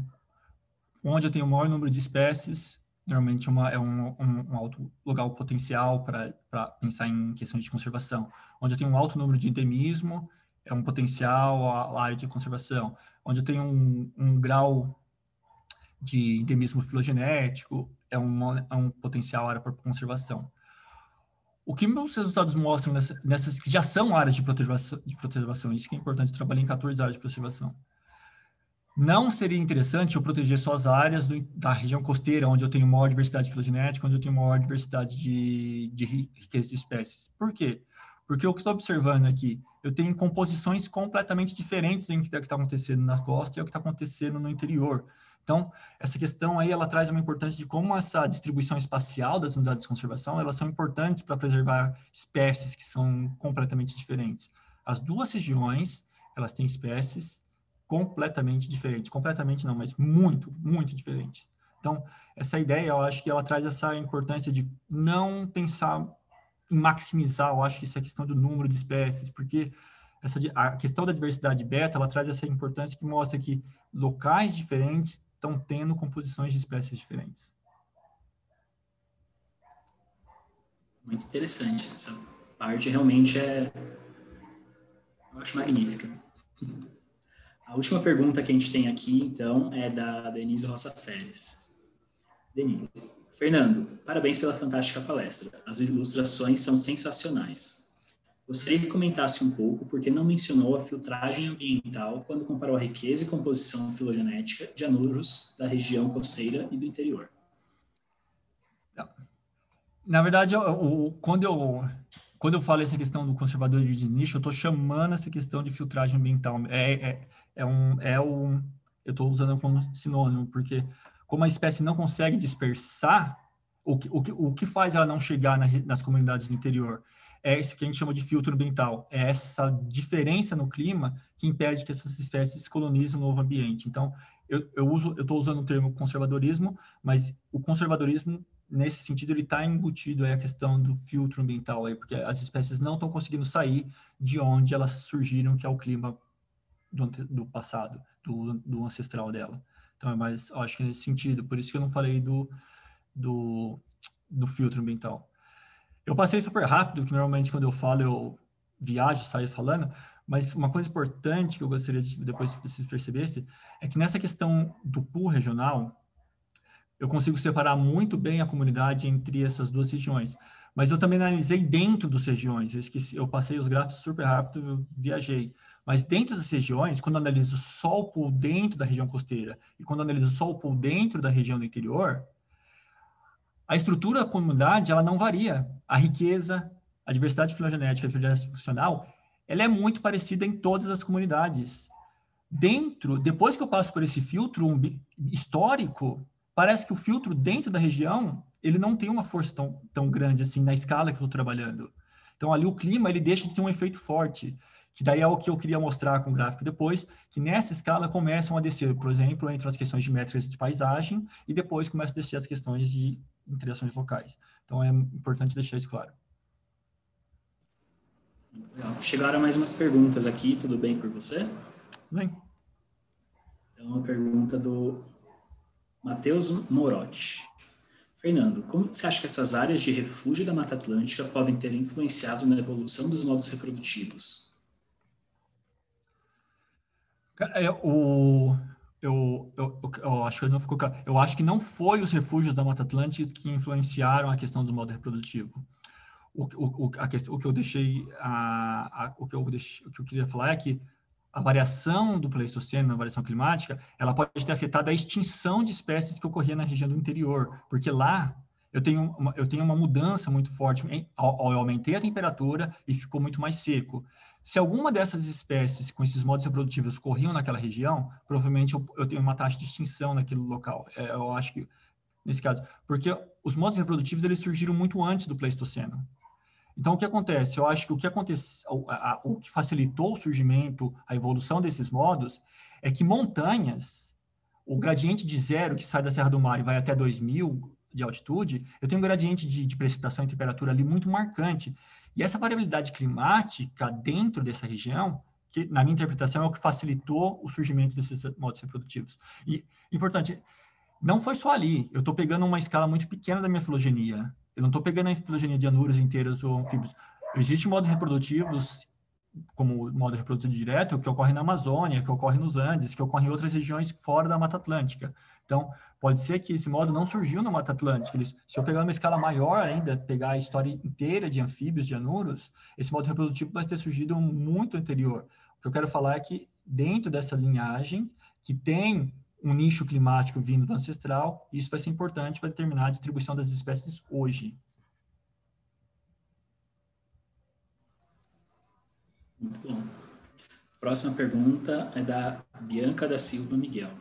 onde eu tenho o maior número de espécies, normalmente uma, é um, um, um alto local potencial para pensar em questões de conservação. Onde eu tenho um alto número de endemismo, é um potencial a área de conservação. Onde eu tenho um, um grau de endemismo filogenético, é, uma, é um potencial área para conservação o que meus resultados mostram nessa, nessas que já são áreas de preservação, de preservação, isso que é importante, trabalhar em 14 áreas de preservação. Não seria interessante eu proteger só as áreas do, da região costeira, onde eu tenho maior diversidade filogenética, onde eu tenho maior diversidade de, de riqueza de espécies. Por quê? Porque o que estou observando aqui, eu tenho composições completamente diferentes entre o que está acontecendo na costa e o que está acontecendo no interior. Então, essa questão aí, ela traz uma importância de como essa distribuição espacial das unidades de conservação, elas são importantes para preservar espécies que são completamente diferentes. As duas regiões, elas têm espécies completamente diferentes, completamente não, mas muito, muito diferentes. Então, essa ideia, eu acho que ela traz essa importância de não pensar em maximizar, eu acho que isso é questão do número de espécies, porque essa, a questão da diversidade beta, ela traz essa importância que mostra que locais diferentes estão tendo composições de espécies diferentes. Muito interessante. Essa parte realmente é. Eu acho magnífica. A última pergunta que a gente tem aqui, então, é da Denise Roça Férez. Denise. Fernando, parabéns pela fantástica palestra. As ilustrações são sensacionais. Gostaria que comentasse um pouco porque não mencionou a filtragem ambiental quando comparou a riqueza e composição filogenética de anuros da região costeira e do interior. Na verdade, eu, eu, quando, eu, quando eu falo essa questão do conservadorismo de nicho, eu estou chamando essa questão de filtragem ambiental. É, é, é um, é um, eu estou usando como sinônimo, porque como a espécie não consegue dispersar, o que, o que, o que faz ela não chegar na, nas comunidades do interior? é esse que a gente chama de filtro ambiental, é essa diferença no clima que impede que essas espécies colonizem o um novo ambiente. Então, eu, eu uso, eu estou usando o termo conservadorismo, mas o conservadorismo nesse sentido ele está embutido aí a questão do filtro ambiental aí, porque as espécies não estão conseguindo sair de onde elas surgiram, que é o clima do, do passado, do, do ancestral dela. Então, é mais, acho que nesse sentido, por isso que eu não falei do, do, do filtro ambiental. Eu passei super rápido, que normalmente quando eu falo eu viajo, saio falando, mas uma coisa importante que eu gostaria de depois que vocês percebessem é que nessa questão do pool regional, eu consigo separar muito bem a comunidade entre essas duas regiões. Mas eu também analisei dentro das regiões, eu, esqueci, eu passei os gráficos super rápido, eu viajei. Mas dentro das regiões, quando analiso só o pool dentro da região costeira e quando analiso só o pool dentro da região do interior, a estrutura da comunidade, ela não varia. A riqueza, a diversidade filogenética e a diversidade funcional, ela é muito parecida em todas as comunidades. Dentro, depois que eu passo por esse filtro histórico, parece que o filtro dentro da região, ele não tem uma força tão, tão grande assim na escala que eu estou trabalhando. Então ali o clima, ele deixa de ter um efeito forte, que daí é o que eu queria mostrar com o gráfico depois, que nessa escala começam a descer, por exemplo, entre as questões de métricas de paisagem e depois começa a descer as questões de interações locais. Então é importante deixar isso claro. Legal. Chegaram mais umas perguntas aqui, tudo bem por você? Bem. Então, uma pergunta do Matheus Morotti. Fernando, como você acha que essas áreas de refúgio da Mata Atlântica podem ter influenciado na evolução dos modos reprodutivos? É, o, eu, eu, eu, acho que não ficou claro. Eu acho que não foi os refúgios da Mata Atlântica que influenciaram a questão do modo reprodutivo. O, o, a questão, o que eu deixei, a, a, o, que eu o que eu queria falar é que a variação do Pleistoceno, a variação climática, ela pode ter afetado a extinção de espécies que ocorria na região do interior, porque lá eu tenho uma, eu tenho uma mudança muito forte. Em, eu aumentei a temperatura e ficou muito mais seco. Se alguma dessas espécies com esses modos reprodutivos corriam naquela região, provavelmente eu, eu tenho uma taxa de extinção naquele local. É, eu acho que, nesse caso, porque os modos reprodutivos eles surgiram muito antes do Pleistoceno. Então, o que acontece? Eu acho que o que, acontece, a, o que facilitou o surgimento, a evolução desses modos, é que montanhas, o gradiente de zero que sai da Serra do Mar e vai até 2000 de altitude, eu tenho um gradiente de, de precipitação e temperatura ali muito marcante. E essa variabilidade climática dentro dessa região, que na minha interpretação é o que facilitou o surgimento desses modos reprodutivos. E, importante, não foi só ali. Eu estou pegando uma escala muito pequena da minha filogenia. Eu não estou pegando a filogenia de anuros inteiras ou anfíbios. Existem modos reprodutivos, como o modo reprodutivo direto, que ocorre na Amazônia, que ocorre nos Andes, que ocorre em outras regiões fora da Mata Atlântica. Então, pode ser que esse modo não surgiu no Mata Atlântico. Eles, se eu pegar uma escala maior ainda, pegar a história inteira de anfíbios, de anuros, esse modo reprodutivo vai ter surgido muito anterior. O que eu quero falar é que dentro dessa linhagem, que tem um nicho climático vindo do ancestral, isso vai ser importante para determinar a distribuição das espécies hoje. Muito bom. Próxima pergunta é da Bianca da Silva Miguel.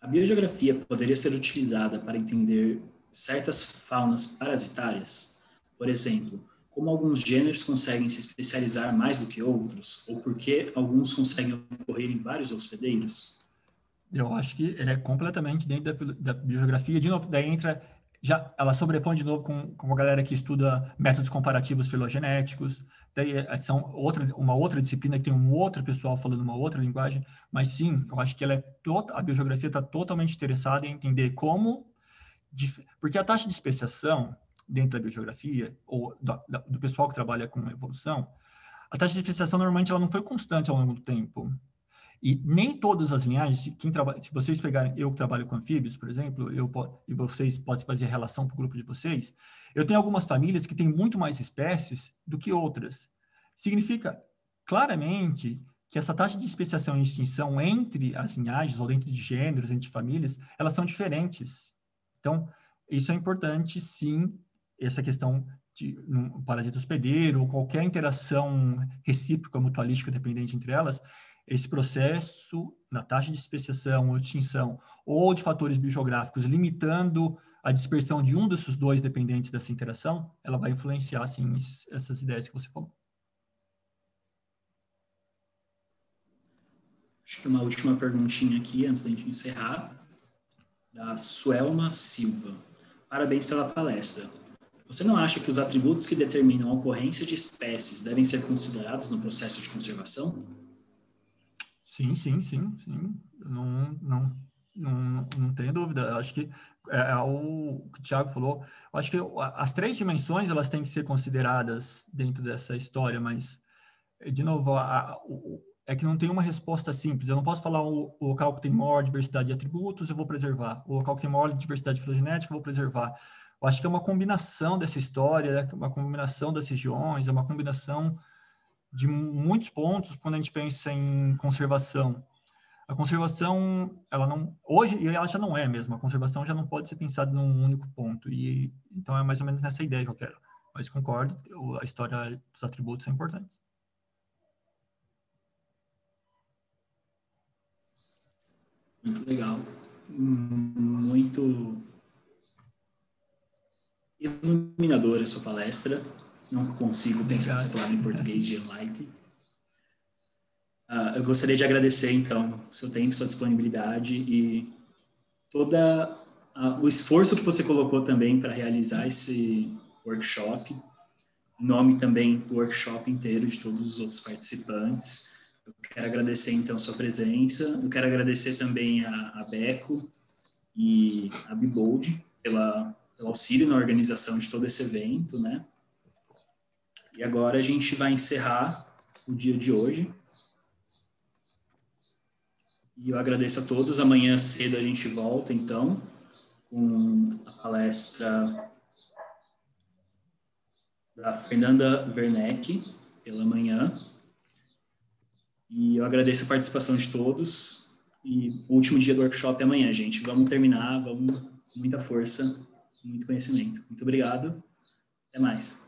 A biogeografia poderia ser utilizada para entender certas faunas parasitárias, por exemplo, como alguns gêneros conseguem se especializar mais do que outros, ou por que alguns conseguem ocorrer em vários hospedeiros? Eu acho que é completamente dentro da, da biografia. De novo, daí entra já ela sobrepõe de novo com, com a galera que estuda métodos comparativos filogenéticos, daí é, são outra, uma outra disciplina que tem um outro pessoal falando uma outra linguagem, mas sim, eu acho que ela é toda, a biogeografia está totalmente interessada em entender como, porque a taxa de especiação dentro da biogeografia ou do, do pessoal que trabalha com evolução, a taxa de especiação normalmente ela não foi constante ao longo do tempo, e nem todas as linhagens, se, quem trabalha, se vocês pegarem, eu que trabalho com anfíbios, por exemplo, eu e vocês podem fazer relação para o grupo de vocês, eu tenho algumas famílias que têm muito mais espécies do que outras. Significa claramente que essa taxa de especiação e extinção entre as linhagens, ou dentro de gêneros, entre famílias, elas são diferentes. Então, isso é importante, sim, essa questão de um parasita hospedeiro, ou qualquer interação recíproca, mutualística, dependente entre elas, esse processo na taxa de especiação ou extinção ou de fatores biogeográficos limitando a dispersão de um desses dois dependentes dessa interação, ela vai influenciar, sim, esses, essas ideias que você falou. Acho que uma última perguntinha aqui, antes da gente encerrar, da Suelma Silva. Parabéns pela palestra. Você não acha que os atributos que determinam a ocorrência de espécies devem ser considerados no processo de conservação? Sim, sim, sim, sim. Não, não, não, não tenho dúvida. Eu acho que é, é o que o Thiago falou, acho que as três dimensões elas têm que ser consideradas dentro dessa história, mas, de novo, a, a, é que não tem uma resposta simples. Eu não posso falar o, o local que tem maior diversidade de atributos, eu vou preservar. O local que tem maior diversidade filogenética, eu vou preservar. Eu acho que é uma combinação dessa história, né? uma combinação das regiões, é uma combinação de muitos pontos quando a gente pensa em conservação. A conservação, ela não hoje ela já não é mesmo. A conservação já não pode ser pensada num único ponto. E então é mais ou menos nessa ideia que eu quero. Mas concordo, a história dos atributos é importante. Muito legal. Muito iluminadora a sua palestra. Não consigo pensar nessa palavra em português de enlighten. Uh, eu gostaria de agradecer, então, seu tempo, sua disponibilidade e toda uh, o esforço que você colocou também para realizar esse workshop, em nome também do workshop inteiro de todos os outros participantes. Eu quero agradecer então sua presença. Eu quero agradecer também a, a Beco e a Bibold pela pelo auxílio na organização de todo esse evento, né? E agora a gente vai encerrar o dia de hoje. E eu agradeço a todos. Amanhã cedo a gente volta, então, com a palestra da Fernanda Werneck, pela manhã. E eu agradeço a participação de todos. E o último dia do workshop é amanhã, gente. Vamos terminar, vamos com muita força, muito conhecimento. Muito obrigado. Até mais.